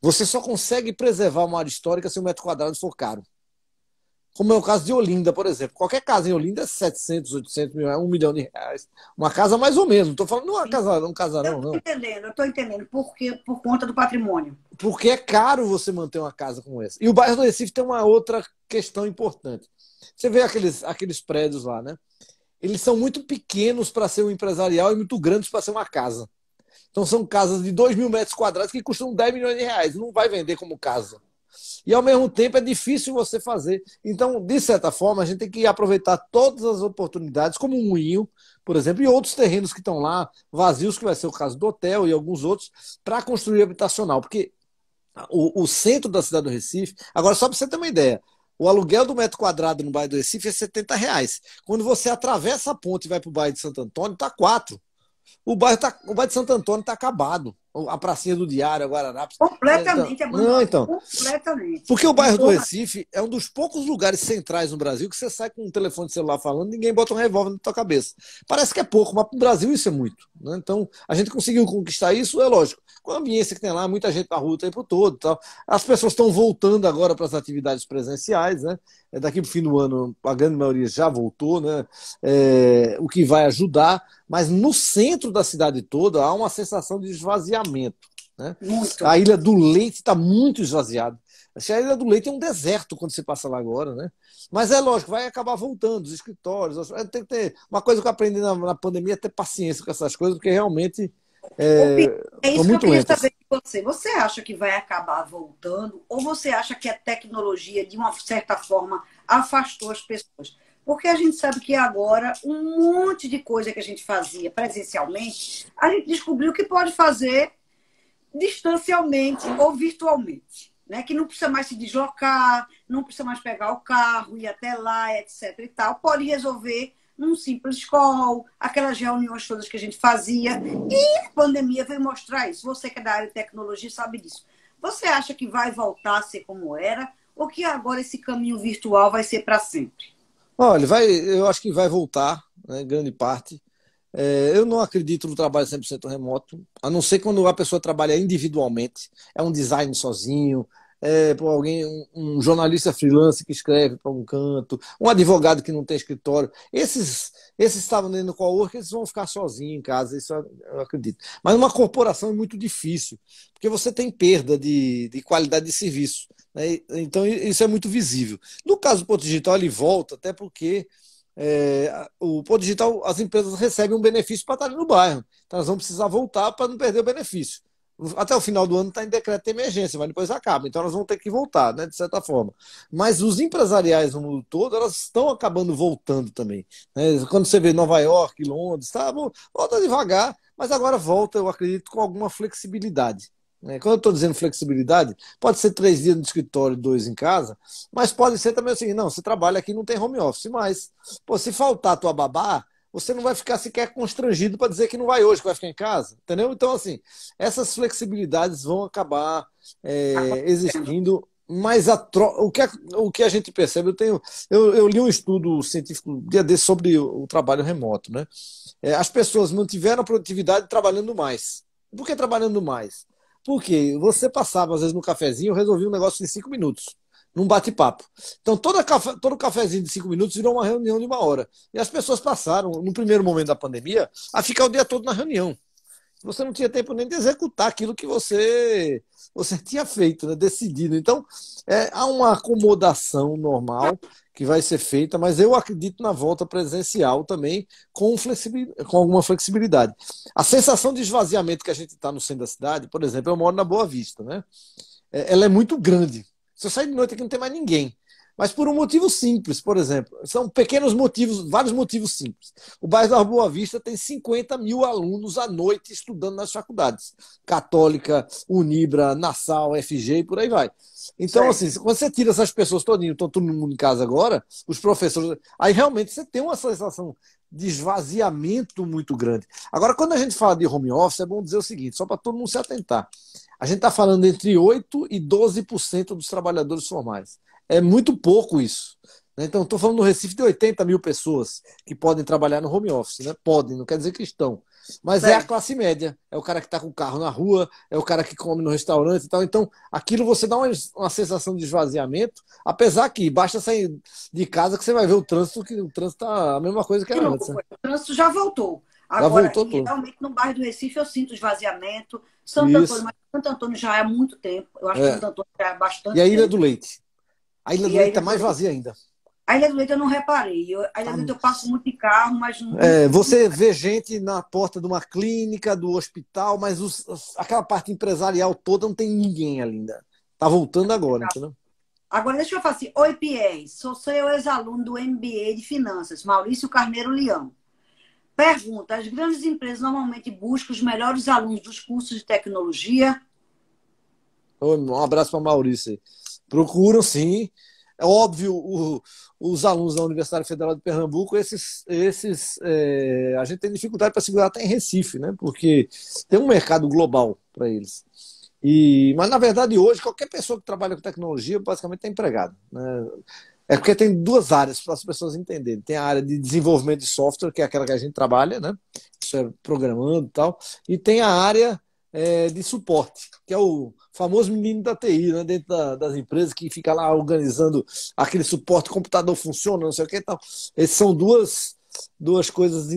Você só consegue preservar uma área histórica se o metro quadrado for caro como é o caso de Olinda, por exemplo. Qualquer casa em Olinda é 700, 800 mil, um milhão de reais. Uma casa mais ou menos. Não estou falando de é uma casa, é um casarão, não. Estou entendendo, estou entendendo. Por quê? Por conta do patrimônio. Porque é caro você manter uma casa como essa. E o bairro do Recife tem uma outra questão importante. Você vê aqueles, aqueles prédios lá, né? Eles são muito pequenos para ser um empresarial e muito grandes para ser uma casa. Então são casas de 2 mil metros quadrados que custam 10 milhões de reais. Não vai vender como casa. E ao mesmo tempo é difícil você fazer. Então, de certa forma, a gente tem que aproveitar todas as oportunidades, como um moinho, por exemplo, e outros terrenos que estão lá vazios, que vai ser o caso do hotel e alguns outros, para construir habitacional. Porque o, o, centro da cidade do Recife. Agora, só para você ter uma ideia, o aluguel do metro quadrado no bairro do Recife é 70 reais. Quando você atravessa a ponte e vai para tá tá, o bairro de Santo Antônio, está 4. O bairro, o bairro de Santo Antônio está acabado a pracinha do Diário, a Guararapes. Completamente então, abandonado. Não, então. Completamente. Porque o bairro do Recife é um dos poucos lugares centrais no Brasil que você sai com um telefone celular falando, ninguém bota um revólver na tua cabeça. Parece que é pouco, mas para o Brasil isso é muito. Né? Então, a gente conseguiu conquistar isso, é lógico. Com a ambiência que tem lá, muita gente na rua tá o tempo todo. Tal. As pessoas estão voltando agora para as atividades presenciais, né? É, daqui para o fim do ano a grande maioria já voltou, né? É, o que vai ajudar, mas no centro da cidade toda há uma sensação de esvaziamento. Né? Muito. A Ilha do Leite está muito esvaziada. Assim, a Ilha do Leite é um deserto quando você passa lá agora, né? Mas é lógico, vai acabar voltando, os escritórios. É, tem que ter. Uma coisa que eu aprendi na, na pandemia é ter paciência com essas coisas, porque realmente é, é isso que eu queria saber de você. Você acha que vai acabar voltando ou você acha que a tecnologia, de uma certa forma, afastou as pessoas? Porque a gente sabe que agora um monte de coisa que a gente fazia presencialmente, a gente descobriu que pode fazer distancialmente ou virtualmente. Né? Que não precisa mais se deslocar, não precisa mais pegar o carro, ir até lá, etc. e tal. Pode resolver num simples call, aquelas reuniões todas que a gente fazia. E a pandemia veio mostrar isso. Você que é da área de tecnologia sabe disso. Você acha que vai voltar a ser como era? Ou que agora esse caminho virtual vai ser para sempre? Olha, vai, eu acho que vai voltar, né, grande parte. É, eu não acredito no trabalho 100% remoto, a não ser quando a pessoa trabalha individualmente, é um design sozinho, é, alguém, um, um, jornalista freelance que escreve para um canto, um advogado que não tem escritório. Esses, esses estavam dentro do co-work, eles vão ficar sozinhos em casa, isso eu acredito. Mas uma corporação é muito difícil, porque você tem perda de, de qualidade de serviço. Né? Então, isso é muito visível. No caso do ponto digital, ele volta, até porque. É, o ponto Digital, as empresas recebem um benefício para estar no bairro. Então elas vão precisar voltar para não perder o benefício até o final do ano está em decreto de emergência, mas depois acaba. Então elas vão ter que voltar, né, de certa forma. Mas os empresariais no mundo todo, elas estão acabando voltando também. Né? Quando você vê Nova York, Londres, tá, volta devagar, mas agora volta, eu acredito, com alguma flexibilidade. Né? Quando eu estou dizendo flexibilidade, pode ser três dias no escritório, dois em casa, mas pode ser também assim, não, você trabalha aqui não tem home office, mas pô, se faltar tua babá, você não vai ficar sequer constrangido para dizer que não vai hoje, que vai ficar em casa, entendeu? Então, assim, essas flexibilidades vão acabar é, existindo, mas a tro... o, que a, o que a gente percebe, eu tenho. Eu, eu li um estudo científico dia desse sobre o, o trabalho remoto, né? É, as pessoas mantiveram a produtividade trabalhando mais. Por que trabalhando mais? Porque você passava, às vezes, no cafezinho, eu resolvia um negócio em cinco minutos num bate-papo. Então, toda café, todo cafezinho de cinco minutos virou uma reunião de uma hora. E as pessoas passaram, no primeiro momento da pandemia, a ficar o dia todo na reunião. Você não tinha tempo nem de executar aquilo que você, você [LAUGHS] tinha feito, né? decidido. Então, é, há uma acomodação normal que vai ser feita, mas eu acredito na volta presencial também, com, flexibilidade, com alguma flexibilidade. A sensação de esvaziamento que a gente está no centro da cidade, por exemplo, eu moro na Boa Vista, né? É, ela é muito grande se eu sair de noite aqui não tem mais ninguém. Mas por um motivo simples, por exemplo. São pequenos motivos, vários motivos simples. O bairro da Boa Vista tem 50 mil alunos à noite estudando nas faculdades. Católica, Unibra, Nassau, FG e por aí vai. Então, Sim. assim, quando você tira essas pessoas todinho, estão todo mundo em casa agora, os professores. Aí realmente você tem uma sensação de esvaziamento muito grande. Agora, quando a gente fala de home office, é bom dizer o seguinte, só para todo mundo se atentar. A gente está falando entre 8% e 12% dos trabalhadores formais. É muito pouco isso. Né? Então, estou falando no Recife de 80 mil pessoas que podem trabalhar no home office, né? Podem, não quer dizer que estão. Mas certo. é a classe média, é o cara que está com o carro na rua, é o cara que come no restaurante e tal. Então, aquilo você dá uma, uma sensação de esvaziamento, apesar que basta sair de casa que você vai ver o trânsito, que o trânsito está a mesma coisa que era antes. Né? O trânsito já voltou. Agora, já voltou realmente, no bairro do Recife, eu sinto esvaziamento. Santo Antônio, mas Santo Antônio já é há muito tempo. Eu acho é. que Santo Antônio já é bastante. E a Ilha tempo. do Leite. A Ilha e do Leite está mais vazia ainda. Aí Ilha do eu não reparei. Eu, a Ilha eu tá passo muito de carro, mas não. É, você vê gente na porta de uma clínica, do hospital, mas os, aquela parte empresarial toda não tem ninguém ainda. Tá voltando agora, tá. entendeu? Agora deixa eu falar assim. Oi, Pierre. Sou, sou eu ex-aluno do MBA de Finanças, Maurício Carneiro Leão. Pergunta: as grandes empresas normalmente buscam os melhores alunos dos cursos de tecnologia? Um abraço para Maurício. Procuram sim. É óbvio, o, os alunos da Universidade Federal de Pernambuco, esses, esses é, a gente tem dificuldade para segurar até em Recife, né? Porque tem um mercado global para eles. E, mas na verdade hoje qualquer pessoa que trabalha com tecnologia basicamente está é empregado. Né? É porque tem duas áreas para as pessoas entenderem. Tem a área de desenvolvimento de software, que é aquela que a gente trabalha, né? Isso é programando e tal. E tem a área é, de suporte, que é o famoso menino da TI, né, dentro da, das empresas, que fica lá organizando aquele suporte, computador funciona, não sei o que e tal. Essas são duas, duas, coisas,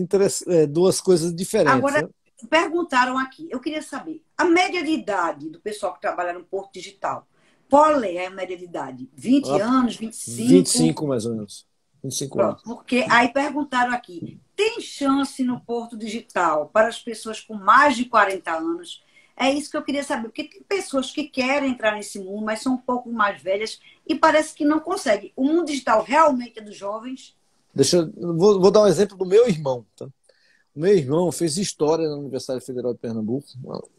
é, duas coisas diferentes. Agora, né? perguntaram aqui, eu queria saber, a média de idade do pessoal que trabalha no Porto Digital, qual é a média de idade? 20 ah, anos, 25? 25 mais ou menos. 25 Pronto, anos. Porque aí perguntaram aqui, tem chance no Porto Digital para as pessoas com mais de 40 anos é isso que eu queria saber, porque tem pessoas que querem entrar nesse mundo, mas são um pouco mais velhas e parece que não conseguem. O mundo digital realmente é dos jovens? Deixa eu vou, vou dar um exemplo do meu irmão. Tá? O meu irmão fez história na Universidade Federal de Pernambuco.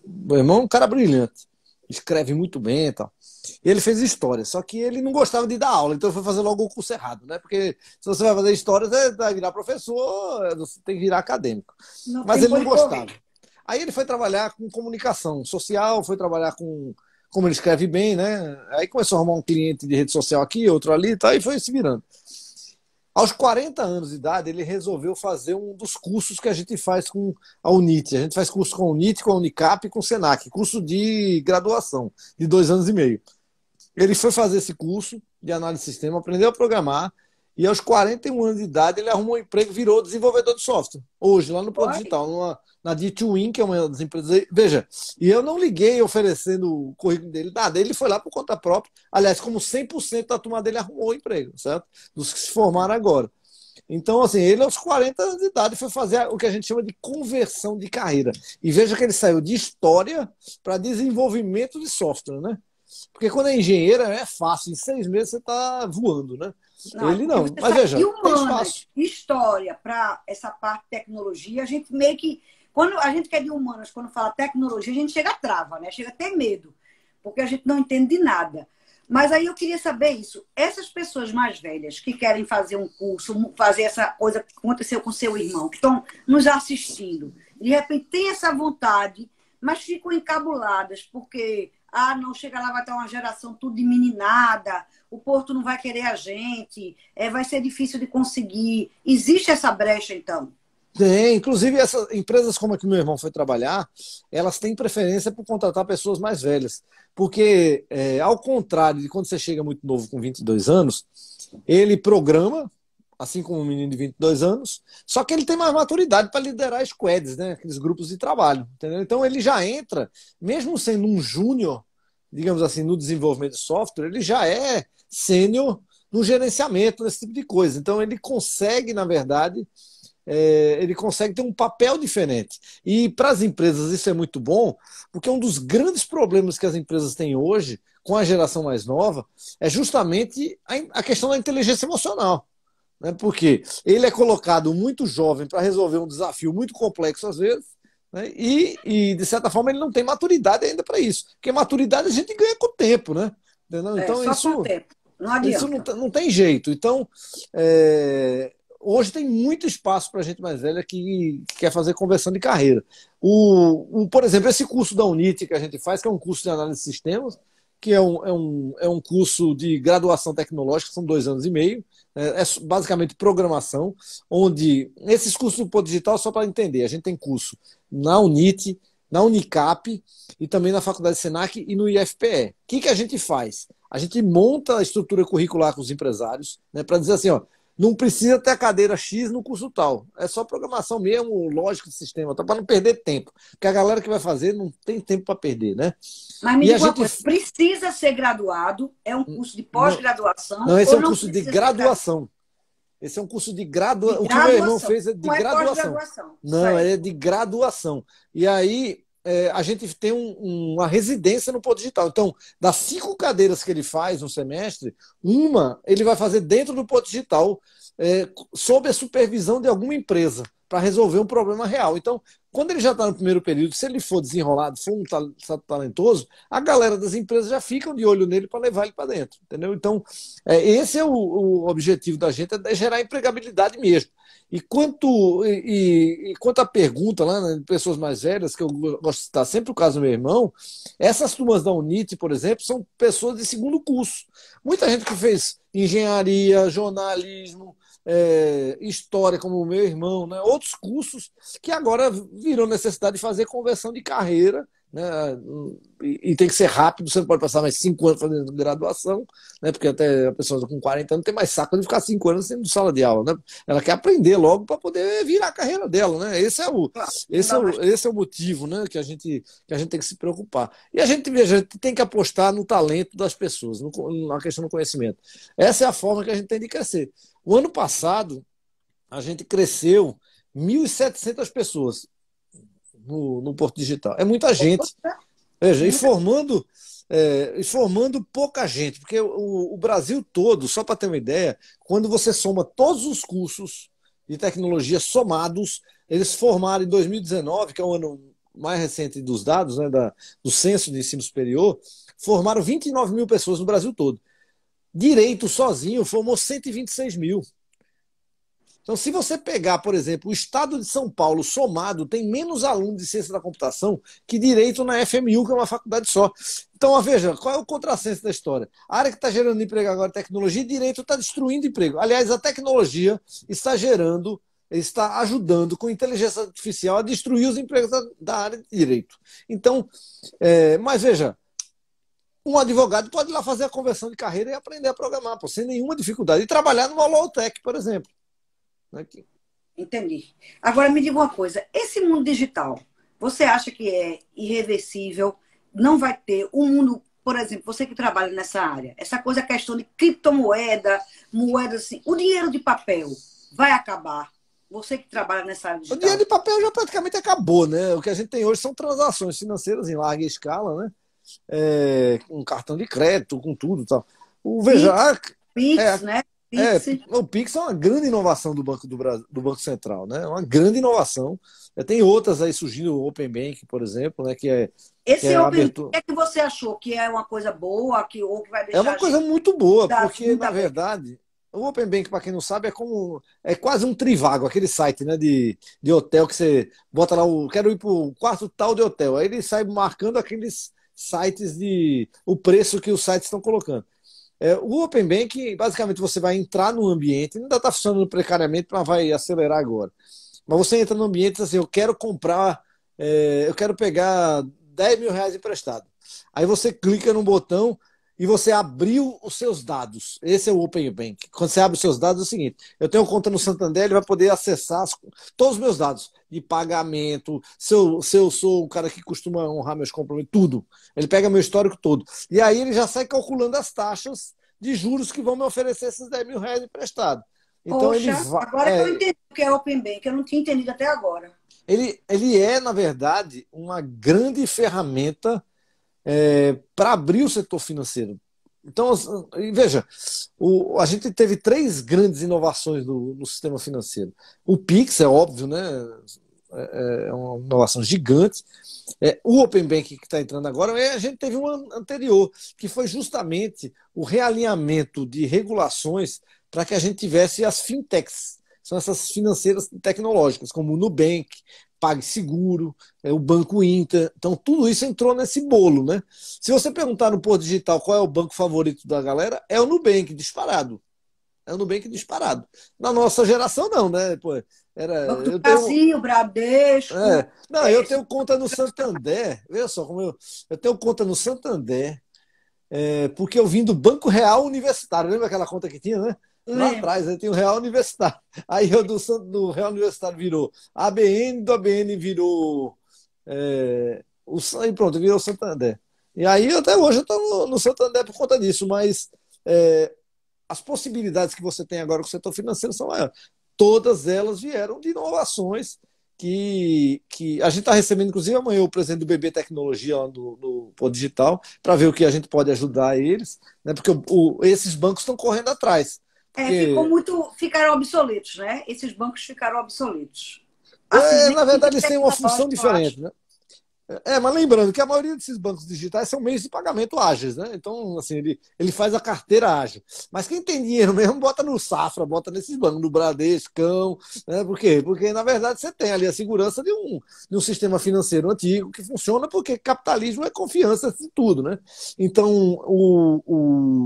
Meu irmão é um cara brilhante, escreve muito bem e tal. Ele fez história, só que ele não gostava de dar aula, então foi fazer logo o curso errado, né? Porque se você vai fazer história, você vai virar professor, você tem que virar acadêmico. Não Mas ele não gostava. Correr. Aí ele foi trabalhar com comunicação social, foi trabalhar com como ele escreve bem, né? Aí começou a arrumar um cliente de rede social aqui, outro ali, tá? E foi se virando. Aos 40 anos de idade, ele resolveu fazer um dos cursos que a gente faz com a UNIT. A gente faz curso com a UNIT, com a Unicap e com o SENAC. Curso de graduação, de dois anos e meio. Ele foi fazer esse curso de análise de sistema, aprendeu a programar. E aos 41 anos de idade, ele arrumou um emprego, virou desenvolvedor de software. Hoje, lá no Plano Digital, numa, na D2Win, que é uma das empresas. Veja, e eu não liguei oferecendo o currículo dele, nada. Ele foi lá por conta própria. Aliás, como 100% da turma dele arrumou emprego, certo? Dos que se formaram agora. Então, assim, ele aos 40 anos de idade foi fazer o que a gente chama de conversão de carreira. E veja que ele saiu de história para desenvolvimento de software, né? Porque quando é engenheiro é fácil, em seis meses você está voando, né? Não, ele não, tá mas veja. De humanas, história para essa parte de tecnologia, a gente meio que quando a gente que é de humanas, quando fala tecnologia, a gente chega a trava, né? Chega a ter medo, porque a gente não entende de nada. Mas aí eu queria saber isso. Essas pessoas mais velhas que querem fazer um curso, fazer essa coisa que aconteceu com seu irmão, que estão nos assistindo, de repente tem essa vontade, mas ficam encabuladas, porque ah, não, chega lá, vai ter uma geração tudo de meninada, o Porto não vai querer a gente, é, vai ser difícil de conseguir. Existe essa brecha, então? Tem, inclusive essas empresas como a que meu irmão foi trabalhar, elas têm preferência por contratar pessoas mais velhas. Porque, é, ao contrário de quando você chega muito novo com 22 anos, ele programa, assim como um menino de 22 anos, só que ele tem mais maturidade para liderar squads, né? aqueles grupos de trabalho. Entendeu? Então ele já entra, mesmo sendo um júnior, digamos assim, no desenvolvimento de software, ele já é sênior no gerenciamento, desse tipo de coisa. Então ele consegue, na verdade é, ele consegue ter um papel diferente. E para as empresas isso é muito bom, porque é um dos grandes problemas que as empresas têm hoje com a geração mais nova é justamente a, a questão da inteligência emocional. Né? Porque ele é colocado muito jovem para resolver um desafio muito complexo às vezes, né? E, e, de certa forma, ele não tem maturidade ainda para isso. Porque maturidade a gente ganha com o tempo, né? Entendeu? É, então, é, isso, Não Isso não, tá, não tem jeito. Então, é, hoje tem muito espaço para gente mais velha que, que, quer fazer conversão de carreira. O, o, por exemplo, esse curso da UNIT que a gente faz, que é um curso de análise de sistemas, que é um, é um, é um curso de graduação tecnológica, são dois anos e meio, né? é, é basicamente programação, onde esses cursos do Pô Digital, só para entender, a gente tem curso na UNIT, na Unicap e também na Faculdade Senac e no IFPE. O que, que a gente faz? A gente monta a estrutura curricular com os empresários né, para dizer assim, ó, não precisa ter a cadeira X no curso tal. É só programação mesmo, lógica, sistema, tá? para não perder tempo. Porque a galera que vai fazer não tem tempo para perder, né? Mas me e diga gente... coisa, precisa ser graduado? É um curso de hum, pós-graduação? Não, esse é um curso de graduação. Esse é um curso de, gradua... de graduação. O que meu irmão fez é de graduação. É graduação. Não, é de graduação. E aí, é, a gente tem um, uma residência no Porto Digital. Então, das cinco cadeiras que ele faz no semestre, uma ele vai fazer dentro do Porto Digital, é, sob a supervisão de alguma empresa para resolver um problema real. Então, quando ele já está no primeiro período, se ele for desenrolado, for um talentoso, a galera das empresas já ficam de olho nele para levar ele para dentro, entendeu? Então, é, esse é o, o, objetivo da gente, é gerar empregabilidade mesmo. E quanto, e, e quanto à pergunta lá né, de pessoas mais velhas, que eu gosto de citar sempre o caso do meu irmão, essas turmas da UNIT, por exemplo, são pessoas de segundo curso. Muita gente que fez engenharia, jornalismo, é, história, como o meu irmão, né? outros cursos que agora viram necessidade de fazer conversão de carreira né? E, tem que ser rápido, você não pode passar mais cinco anos fazendo graduação, né? porque até a pessoa com 40 anos tem mais saco de ficar cinco anos sendo sala de aula. Né? Ela quer aprender logo para poder virar a carreira dela. Né? Esse, é o, esse, é o, esse é o motivo né? que, a gente, que a gente tem que se preocupar. E a gente, a gente tem que apostar no talento das pessoas, no, na questão do conhecimento. Essa é a forma que a gente tem de crescer. O ano passado, a gente cresceu 1.700 pessoas no, no Porto Digital. É muita gente. Veja, e formando, é, formando pouca gente, porque o, o Brasil todo, só para ter uma ideia, quando você soma todos os cursos de tecnologia somados, eles formaram em 2019, que é o ano mais recente dos dados, né, da, do censo de ensino superior, formaram 29 mil pessoas no Brasil todo. Direito sozinho formou 126 mil. Então, se você pegar, por exemplo, o estado de São Paulo somado, tem menos alunos de ciência da computação que direito na FMU, que é uma faculdade só. Então, veja, qual é o contrassenso da história? A área que está gerando emprego agora é tecnologia e direito está destruindo emprego. Aliás, a tecnologia está gerando está ajudando com inteligência artificial a destruir os empregos da, área de direito. Então, é, mas veja, um advogado pode ir lá fazer a conversão de carreira e aprender a programar, pô, sem nenhuma dificuldade, e trabalhar numa low tech, por exemplo. Aqui. Entendi. Agora me diga uma coisa: esse mundo digital, você acha que é irreversível? Não vai ter um mundo, por exemplo, você que trabalha nessa área, essa coisa, questão de criptomoeda, moeda assim, o dinheiro de papel vai acabar? Você que trabalha nessa área digital. O dinheiro de papel já praticamente acabou, né? O que a gente tem hoje são transações financeiras em larga escala, né? É, com cartão de crédito, com tudo tal. O Veja. Pix, é, né? É, o Pix é uma grande inovação do Banco, do, Brasil, do Banco Central, né? É uma grande inovação. É, tem outras aí surgindo, o Open Bank, por exemplo, né? Que é. Esse é que é Open abertura... o que que você achou? Que é uma coisa boa, que, ou que vai deixar. É uma coisa muito boa, porque, na verdade, o Open Bank, para quem não sabe, é como é quase um trivago, aquele site né, de, de hotel que você bota lá o quero ir para o quarto tal de hotel. Aí ele sai marcando aqueles sites de o preço que os sites estão colocando. É, o Open Bank, basicamente, você vai entrar no ambiente, ainda está funcionando precariamente, mas vai acelerar agora. Mas você entra no ambiente e assim, eu quero comprar, é, eu quero pegar 10 mil reais emprestado. Aí você clica no botão e você abriu os seus dados. Esse é o Open Bank. Quando você abre os seus dados, é o seguinte: eu tenho conta no Santander, ele vai poder acessar as, todos os meus dados de pagamento, se eu, se eu sou um cara que costuma honrar meus compromissos, tudo. Ele pega meu histórico todo. E aí ele já sai calculando as taxas de juros que vão me oferecer esses 10 mil reais emprestados. Então Poxa, ele Agora é, que eu é. entendi o que é Open Bank, eu não tinha entendido até agora. Ele, ele é, na verdade, uma grande ferramenta é, para abrir o setor financeiro, então, veja, o, a gente teve três grandes inovações no sistema financeiro. O Pix, é óbvio, né? É, é, é uma inovação gigante. É, o Open Bank que está entrando agora, é, a gente teve um anterior, que foi justamente o realinhamento de regulações para que a gente tivesse as fintechs. São essas financeiras tecnológicas, como o Nubank, PagSeguro, é, o Banco Inter. Então, tudo isso entrou nesse bolo, né? Se você perguntar no Porto Digital qual é o banco favorito da galera, é o Nubank, disparado. É o Nubank disparado. Na nossa geração, não, né? Pô, era, banco do eu Brasil, tenho... Bradesco. É. Não, eu tenho conta no Santander. Veja só como eu. Eu tenho conta no Santander. É, porque eu vim do Banco Real Universitário, lembra aquela conta que tinha, né? Lá atrás, aí né, tem o Real Universitário. [LAUGHS] Aí o do, do Real Universitário virou ABN, do ABN virou. É, o, e pronto, virou Santander. E aí até hoje eu estou no Santander por conta disso, mas é, as possibilidades que você tem agora com o setor financeiro são maiores. Todas elas vieram de inovações que, que a gente está recebendo, inclusive amanhã, o presidente do BB Tecnologia lá no, no Digital, para ver o que a gente pode ajudar eles, né? porque o, o, esses bancos estão correndo atrás. É, ficou muito, ficaram obsoletos, né? Esses bancos ficaram obsoletos. É, assim, é, na verdade, eles têm uma função diferente, né? É, mas lembrando que a maioria desses bancos digitais são meios de pagamento ágeis, né? Então, assim, ele, ele faz a carteira ágil. Mas quem tem dinheiro mesmo, bota no Safra, bota nesses bancos, no Bradescão, né? Por quê? Porque, na verdade, você tem ali a segurança de um, de um sistema financeiro antigo que funciona porque capitalismo é confiança em tudo, né? Então, o,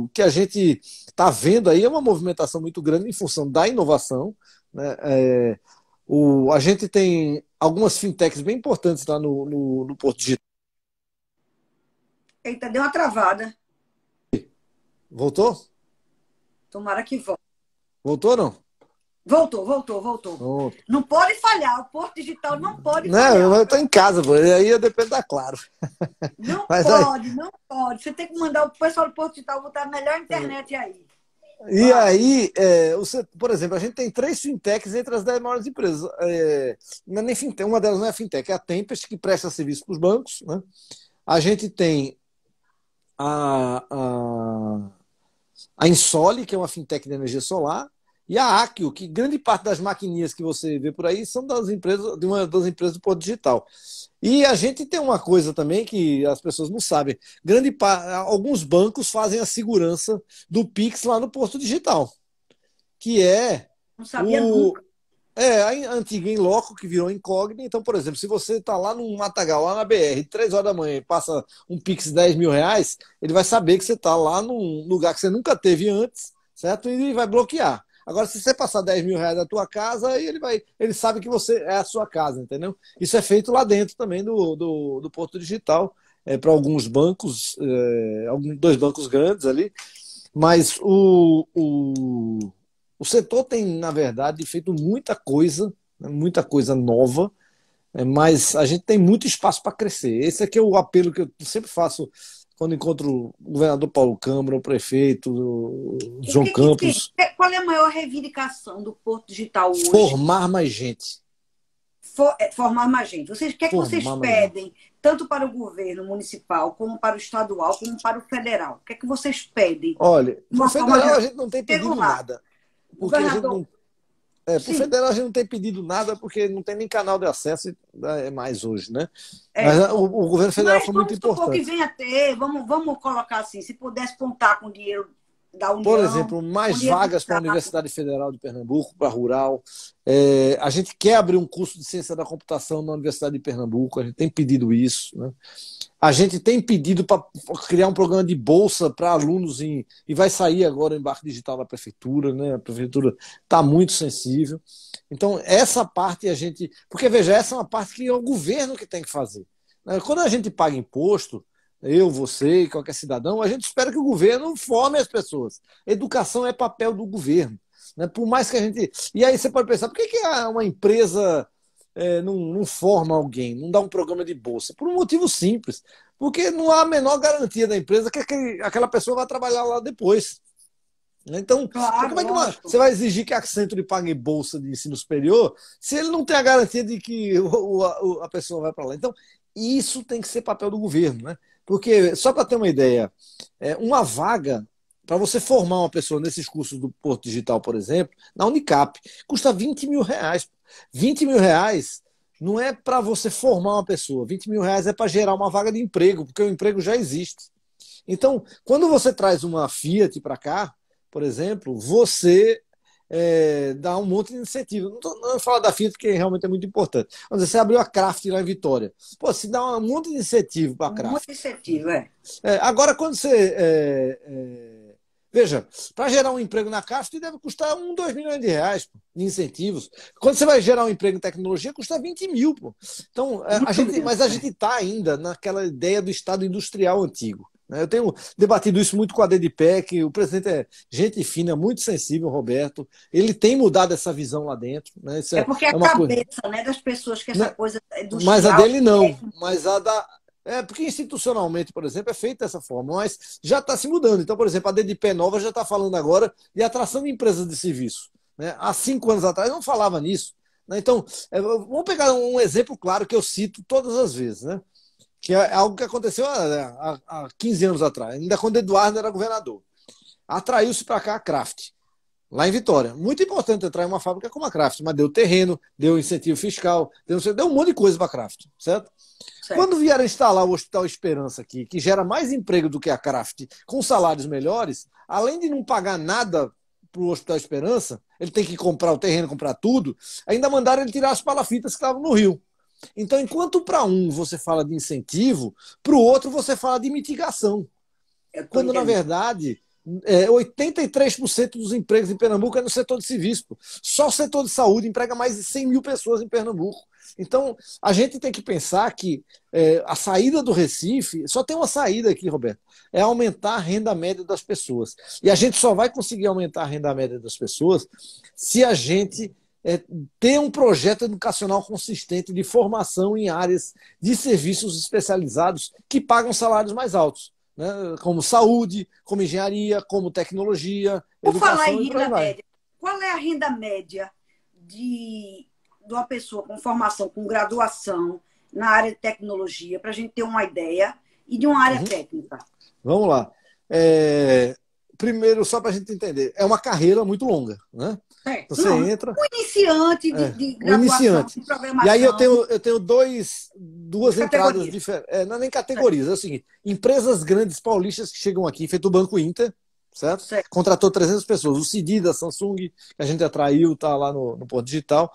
o que a gente está vendo aí é uma movimentação muito grande em função da inovação, né? É, o, a gente tem algumas fintechs bem importantes lá no, no, no Porto Digital. Eita, deu uma travada. Voltou? Tomara que volte. Voltou não? Voltou, voltou, voltou. Não pode falhar, o Porto Digital não pode não, falhar. Não, eu estou em casa, aí aí depende da Claro. Não [LAUGHS] pode, aí... não pode. Você tem que mandar o pessoal do Porto Digital botar a melhor internet aí. E ah. aí, é, você, por exemplo, a gente tem três fintechs entre as dez maiores empresas. É, não é nem fintech, uma delas não é fintech, é a Tempest, que presta serviço para os bancos. Né? A gente tem a, a, a Insole, que é uma fintech de energia solar. E a Accio, que grande parte das maquininhas que você vê por aí são das empresas, de uma das empresas do Porto Digital. E a gente tem uma coisa também que as pessoas não sabem. Grande parte, alguns bancos fazem a segurança do Pix lá no Porto Digital, que é não sabia o, nunca. É, a antiga em loco que virou incógnita. Então, por exemplo, se você está lá no Matagal, lá na BR, três horas da manhã, e passa um Pix de 10 mil reais, ele vai saber que você está lá num lugar que você nunca teve antes, certo? E vai bloquear. Agora, se você passar 10 mil reais da tua casa, aí ele vai. Ele sabe que você é a sua casa, entendeu? Isso é feito lá dentro também do, do, do Porto Digital, é, para alguns bancos, é, alguns, dois bancos grandes ali. Mas o, o, o setor tem, na verdade, feito muita coisa, né, muita coisa nova. É, mas a gente tem muito espaço para crescer. Esse é que é o apelo que eu sempre faço quando encontro o governador Paulo Câmara, o prefeito o João que, Campos. Que, é, qual é a maior reivindicação do Porto Digital hoje? Formar mais gente. For, é, formar mais gente. Vocês, o que é que vocês pedem, gente. tanto para o governo municipal, como para o estadual, como para o federal? O que é que vocês pedem? Olha, no federal a gente não tem pedido nada. Porque a gente não é, pro federal a gente não tem pedido nada porque não tem nem canal de acesso né, é mais hoje, né? É, mas ah, o, o, governo federal foi muito importante. que venha ter, vamos, vamos colocar assim, se pudesse contar com dinheiro da União. Por exemplo, mais vagas para a Universidade Federal de Pernambuco, para rural. É, a gente quer abrir um curso de ciência da computação na Universidade de Pernambuco, a gente tem pedido isso. Né? A gente tem pedido para criar um programa de bolsa para alunos em. E vai sair agora o embarque digital da prefeitura, né? A prefeitura está muito sensível. Então, essa parte a gente. Porque, veja, essa é uma parte que é o governo que tem que fazer. Né? Quando a gente paga imposto, eu, você e qualquer cidadão, a gente espera que o governo forme as pessoas. Educação é papel do governo. Né? Por mais que a gente. E aí você pode pensar, por que, que uma empresa é, não, não forma alguém, não dá um programa de bolsa? Por um motivo simples. Porque não há a menor garantia da empresa que aquele, aquela pessoa vai trabalhar lá depois. Né? Então, claro, como é que uma, você vai exigir que a centro lhe pague bolsa de ensino superior se ele não tem a garantia de que o, o, a pessoa vai para lá? Então, isso tem que ser papel do governo, né? Porque, só para ter uma ideia, é, uma vaga para você formar uma pessoa nesses cursos do Porto Digital, por exemplo, na Unicap, custa 20 mil reais. 20 mil reais não é para você formar uma pessoa, 20 mil reais é para gerar uma vaga de emprego, porque o emprego já existe. Então, quando você traz uma Fiat para cá, por exemplo, você é, dar um monte de incentivo. Não, tô, não vou falar da FIA, porque realmente é muito importante. Mas você abriu a Craft lá em Vitória. Pô, se dá um monte de incentivo para a Craft. Um monte de incentivo, é. é agora, quando você. É, é veja, para gerar um emprego na Craft, deve custar um, dois milhões de reais pô, de incentivos. Quando você vai gerar um emprego em tecnologia, custa 20 mil. Pô. Então, é, a gente, mas a né? gente está ainda naquela ideia do Estado industrial antigo. Né? Eu tenho debatido isso muito com a DDPEC, o presidente é gente fina, muito sensível, Roberto. Ele tem mudado essa visão lá dentro. Né? Isso é, é porque é, é a cabeça coisa... né, das pessoas que essa não, né? coisa é do Mas a dele não, é... mas a da. É, porque institucionalmente, por exemplo, é feito dessa forma, mas já está se mudando. Então, por exemplo, a DDP Nova já está falando agora de atração de empresas de serviço. Né? Há cinco anos atrás não falava nisso. Né? Então, é, vamos pegar um exemplo claro que eu cito todas as vezes. Né? que é algo que aconteceu há, né, há, há 15 anos atrás, ainda quando Eduardo era governador. Atraiu-se para cá a Kraft, lá em Vitória. Muito importante atrair uma fábrica como a Kraft, mas deu terreno, deu incentivo fiscal, deu, deu um monte de coisa para a Kraft, certo? certo? Quando vieram instalar o Hospital Esperança aqui, que gera mais emprego do que a Kraft, com salários melhores, além de não pagar nada para o Hospital Esperança, ele tem que comprar o terreno, comprar tudo, ainda mandaram ele tirar as palafitas que estavam no Rio. Então, enquanto para um você fala de incentivo, para o outro você fala de mitigação. É Quando, na é verdade, é, 83% dos empregos em Pernambuco é no setor de serviço. Só o setor de saúde emprega mais de 100 mil pessoas em Pernambuco. Então, a gente tem que pensar que é, a saída do Recife, só tem uma saída aqui, Roberto, é aumentar a renda média das pessoas. E a gente só vai conseguir aumentar a renda média das pessoas se a gente é, ter um projeto educacional consistente de formação em áreas de serviços especializados que pagam salários mais altos, né? como saúde, como engenharia, como tecnologia. Por falar em renda média, qual é a renda média de, de uma pessoa com formação, com graduação na área de tecnologia, para a gente ter uma ideia, e de uma área uhum. técnica? Vamos lá. É, primeiro, só para a gente entender, é uma carreira muito longa, né? É, você não, entra. iniciante de, é, de graduação, iniciante. de programação. E aí eu tenho, eu tenho dois, duas entradas diferentes. É, não é nem categorias, é. é o seguinte: empresas grandes paulistas que chegam aqui, feito o Banco Inter, certo? certo. Contratou 300 pessoas. O CD da Samsung, que a gente atraiu, está lá no, no Porto Digital.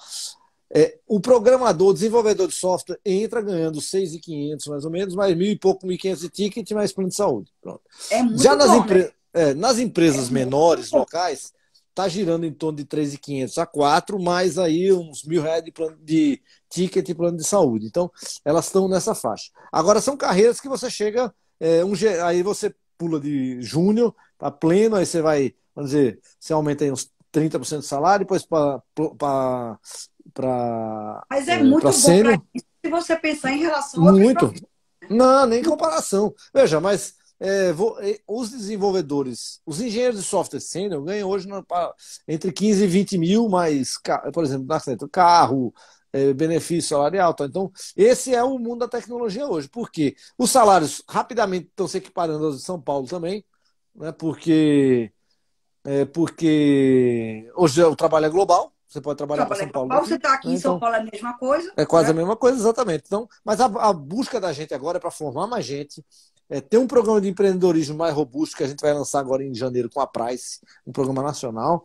É, o programador, desenvolvedor de software, entra ganhando 6.500 mais ou menos, mais mil e pouco, 1.500 de ticket, mais plano de saúde. Pronto. É muito Já nas empresas. Né? É, nas empresas menores, locais, está girando em torno de 3.500 a 4, mais aí uns mil reais de, plano, de ticket e plano de saúde. Então, elas estão nessa faixa. Agora, são carreiras que você chega, é, um, aí você pula de júnior, tá pleno, aí você vai, vamos dizer, você aumenta aí uns 30% do salário, depois para. Mas é, é muito bom sênior. pra isso, se você pensar em relação muito. Né? Não, nem comparação. Veja, mas é, vou, é, os desenvolvedores, os engenheiros de software sênior ganham hoje no, entre 15 e 20 mil, mais, por exemplo, na carro, é, benefício salarial. Tá? Então, esse é o mundo da tecnologia hoje. Porque Os salários rapidamente estão se equiparando aos de São Paulo também, né? porque, é, porque hoje o trabalho é global. Você pode trabalhar em é São Paulo. daqui, você está aqui em São então Paulo, é a mesma coisa. É quase né? a mesma coisa, exatamente. Então, mas a, a busca da gente agora é para formar mais gente, é, ter um programa de empreendedorismo mais robusto que a gente vai lançar agora em janeiro com a Price, um programa nacional,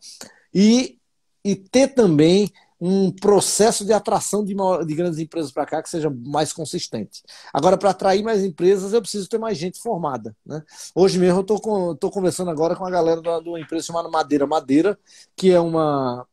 e, e ter também um processo de atração de, de grandes empresas para cá que seja mais consistente. Agora, para atrair mais empresas, eu preciso ter mais gente formada. Né? Hoje mesmo eu estou conversando agora com a galera de uma empresa chamada Madeira Madeira, que é uma,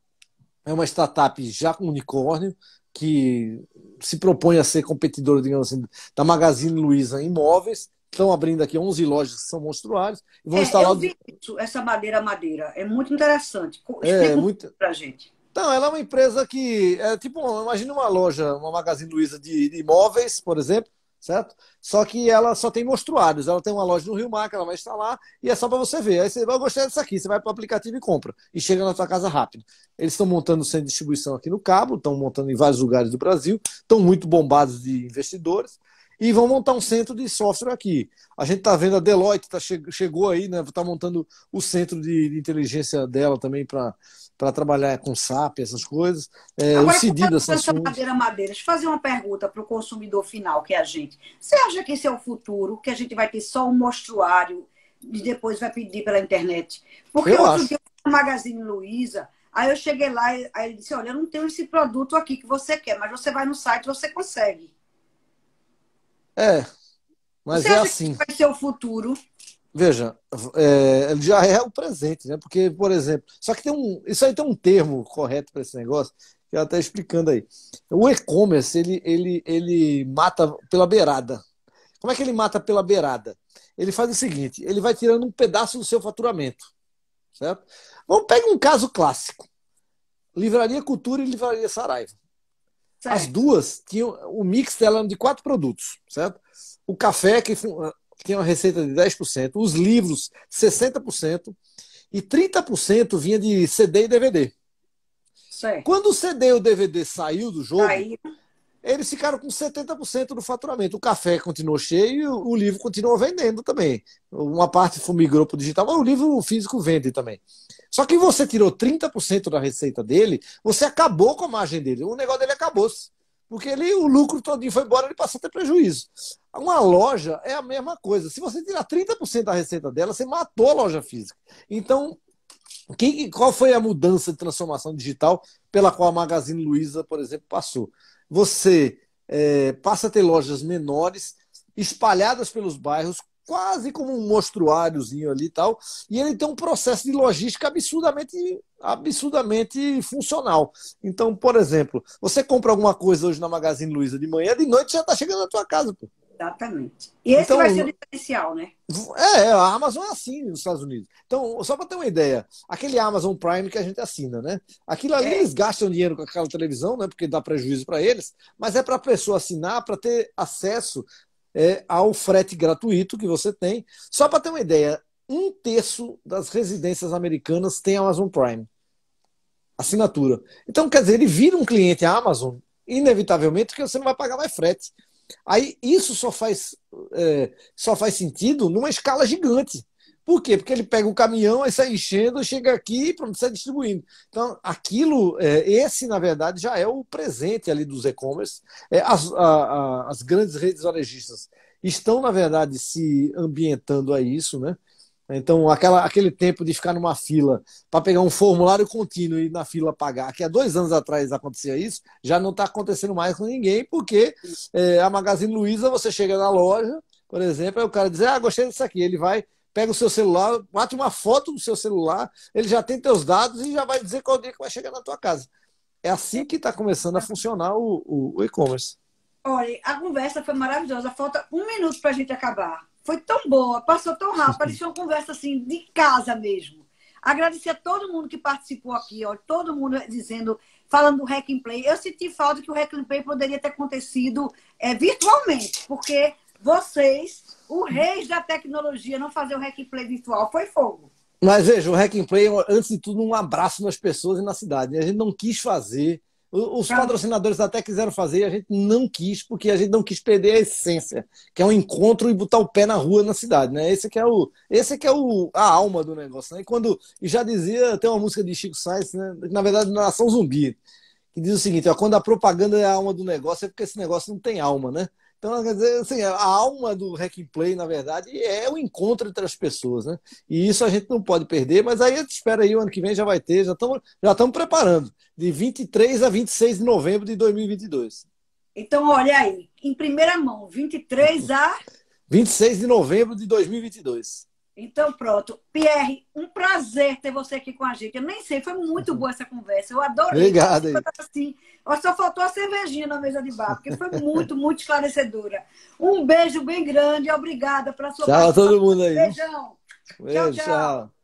é uma startup já com unicórnio, que se propõe a ser competidora, digamos assim, da Magazine Luiza imóveis, estão abrindo aqui 11 lojas que são monstruários E vão é, instalar... Eu vi isso, essa madeira madeira. É muito interessante. É, explica é, muito... para gente. Então, ela é uma empresa que. É, tipo, imagina uma loja, uma Magazine Luiza de, de imóveis, por exemplo, certo? Só que ela só tem mostruários. Ela tem uma loja no Rio Mar que ela vai instalar e é só para você ver. Aí você vai gostar disso aqui, você vai para o aplicativo e compra. E chega na sua casa rápido. Eles estão montando centro de distribuição aqui no Cabo, estão montando em vários lugares do Brasil, estão muito bombados de investidores e vão montar um centro de software aqui. A gente está vendo a Deloitte tá, chegou aí, né? Está montando o centro de, inteligência dela também para para trabalhar com SAP, essas coisas. É, Agora, o CD da Samsung... Madeira Madeira, deixa eu fazer uma pergunta para o consumidor final, que é a gente. Você acha que esse é o futuro, que a gente vai ter só um mostruário e depois vai pedir pela internet? Porque eu outro acho. dia o Magazine Luiza, aí eu cheguei lá e aí ele disse, olha, eu não tenho esse produto aqui que você quer, mas você vai no site você consegue. É, mas Você é acha assim. Que vai ser o futuro. Veja, é, ele já é o presente, né? Porque, por exemplo, só que tem um, isso aí tem um termo correto para esse negócio que ela está explicando aí. O e-commerce ele, ele, ele mata pela beirada. Como é que ele mata pela beirada? Ele faz o seguinte: ele vai tirando um pedaço do seu faturamento, certo? Vamos pegar um caso clássico: Livraria Cultura e Livraria Saraiva. Certo. As duas tinham. O mix dela era de quatro produtos, certo? O café, que ah, tinha uma receita de 10%, os livros, 60%, e 30% vinha de CD e DVD. Certo. Quando o CD e o DVD saiu do jogo, Aí... eles ficaram com 70% do faturamento. O café continuou cheio e o livro continuou vendendo também. Uma parte foi migrou para o digital, mas o livro físico vende também. Só que você tirou 30% da receita dele, você acabou com a margem dele. O negócio dele acabou-se. Porque ele, o lucro todinho foi embora, ele passou a ter prejuízo. Uma loja é a mesma coisa. Se você tirar 30% da receita dela, você matou a loja física. Então, qual foi a mudança de transformação digital pela qual a Magazine Luiza, por exemplo, passou? Você é, passa a ter lojas menores, espalhadas pelos bairros, quase como um monstruáriozinho ali e tal. E ele tem um processo de logística absurdamente, absurdamente funcional. Então, por exemplo, você compra alguma coisa hoje na Magazine Luiza de manhã, de noite já está chegando na tua casa, pô. Exatamente. E esse então, vai ser o diferencial, né? É, a Amazon é assim nos Estados Unidos. Então, só para ter uma ideia, aquele Amazon Prime que a gente assina, né? Aquilo ali é. eles gastam dinheiro com aquela televisão, né? Porque dá prejuízo para eles, mas é para a pessoa assinar para ter acesso é, ao frete gratuito que você tem. Só para ter uma ideia, um terço das residências americanas tem Amazon Prime. Assinatura. Então, quer dizer, ele vira um cliente à Amazon, inevitavelmente, que você não vai pagar mais frete. Aí isso só faz, é, só faz sentido numa escala gigante. Por quê? Porque ele pega o caminhão, aí sai enchendo, chega aqui e pronto, sai distribuindo. Então, aquilo, é, esse, na verdade, já é o presente ali dos e-commerce. É, as, as grandes redes varejistas estão, na verdade, se ambientando a isso, né? Então, aquela, aquele tempo de ficar numa fila para pegar um formulário contínuo e ir na fila pagar, que há dois anos atrás acontecia isso, já não está acontecendo mais com ninguém, porque é, a Magazine Luiza, você chega na loja, por exemplo, aí o cara diz, ah, gostei disso aqui. Ele vai pega o seu celular, bate uma foto do seu celular, ele já tem teus dados e já vai dizer qual dia que vai chegar na tua casa. É assim que está começando a funcionar o, o e-commerce. Olha, a conversa foi maravilhosa. Falta um minuto para a gente acabar. Foi tão boa, passou tão rápido, [LAUGHS] parecia uma conversa assim de casa mesmo. Agradecer a todo mundo que participou aqui, ó, todo mundo dizendo, falando do Hack and Play. Eu senti falta que o Hack and Play poderia ter acontecido é, virtualmente, porque vocês o rei da tecnologia não fazer o hack play virtual foi fogo. Mas veja, o hack play, é, antes de tudo, um abraço nas pessoas e na cidade. Né? A gente não quis fazer. Os patrocinadores até quiseram fazer e a gente não quis, porque a gente não quis perder a essência, que é um encontro e botar o pé na rua na cidade, né? Esse é que é o, esse é que é o, a alma do negócio, né? E quando e já dizia, tem uma música de Chico Sainz, né? na verdade, Nação Zumbi, que diz o seguinte, ó, quando a propaganda é a alma do negócio, é porque esse negócio não tem alma, né? Então, assim, a alma do Hack and Play, na verdade, é o encontro entre as pessoas, né? E isso a gente não pode perder, mas aí a gente espera aí, o ano que vem já vai ter, já estamos já estamos preparando, de 23 a 26 de novembro de 2022. Então, olha aí, em primeira mão, 23 a... 26 de novembro de 2022. Então, pronto. Pierre, um prazer ter você aqui com a gente. Eu nem sei, foi muito boa essa conversa. Eu adorei. Obrigado. Assim, só faltou a cervejinha na mesa de bar, porque foi muito, muito esclarecedora. Um beijo bem grande. Obrigada pela sua Tchau a todo mundo aí. Beijão. Beijo, tchau. tchau. tchau.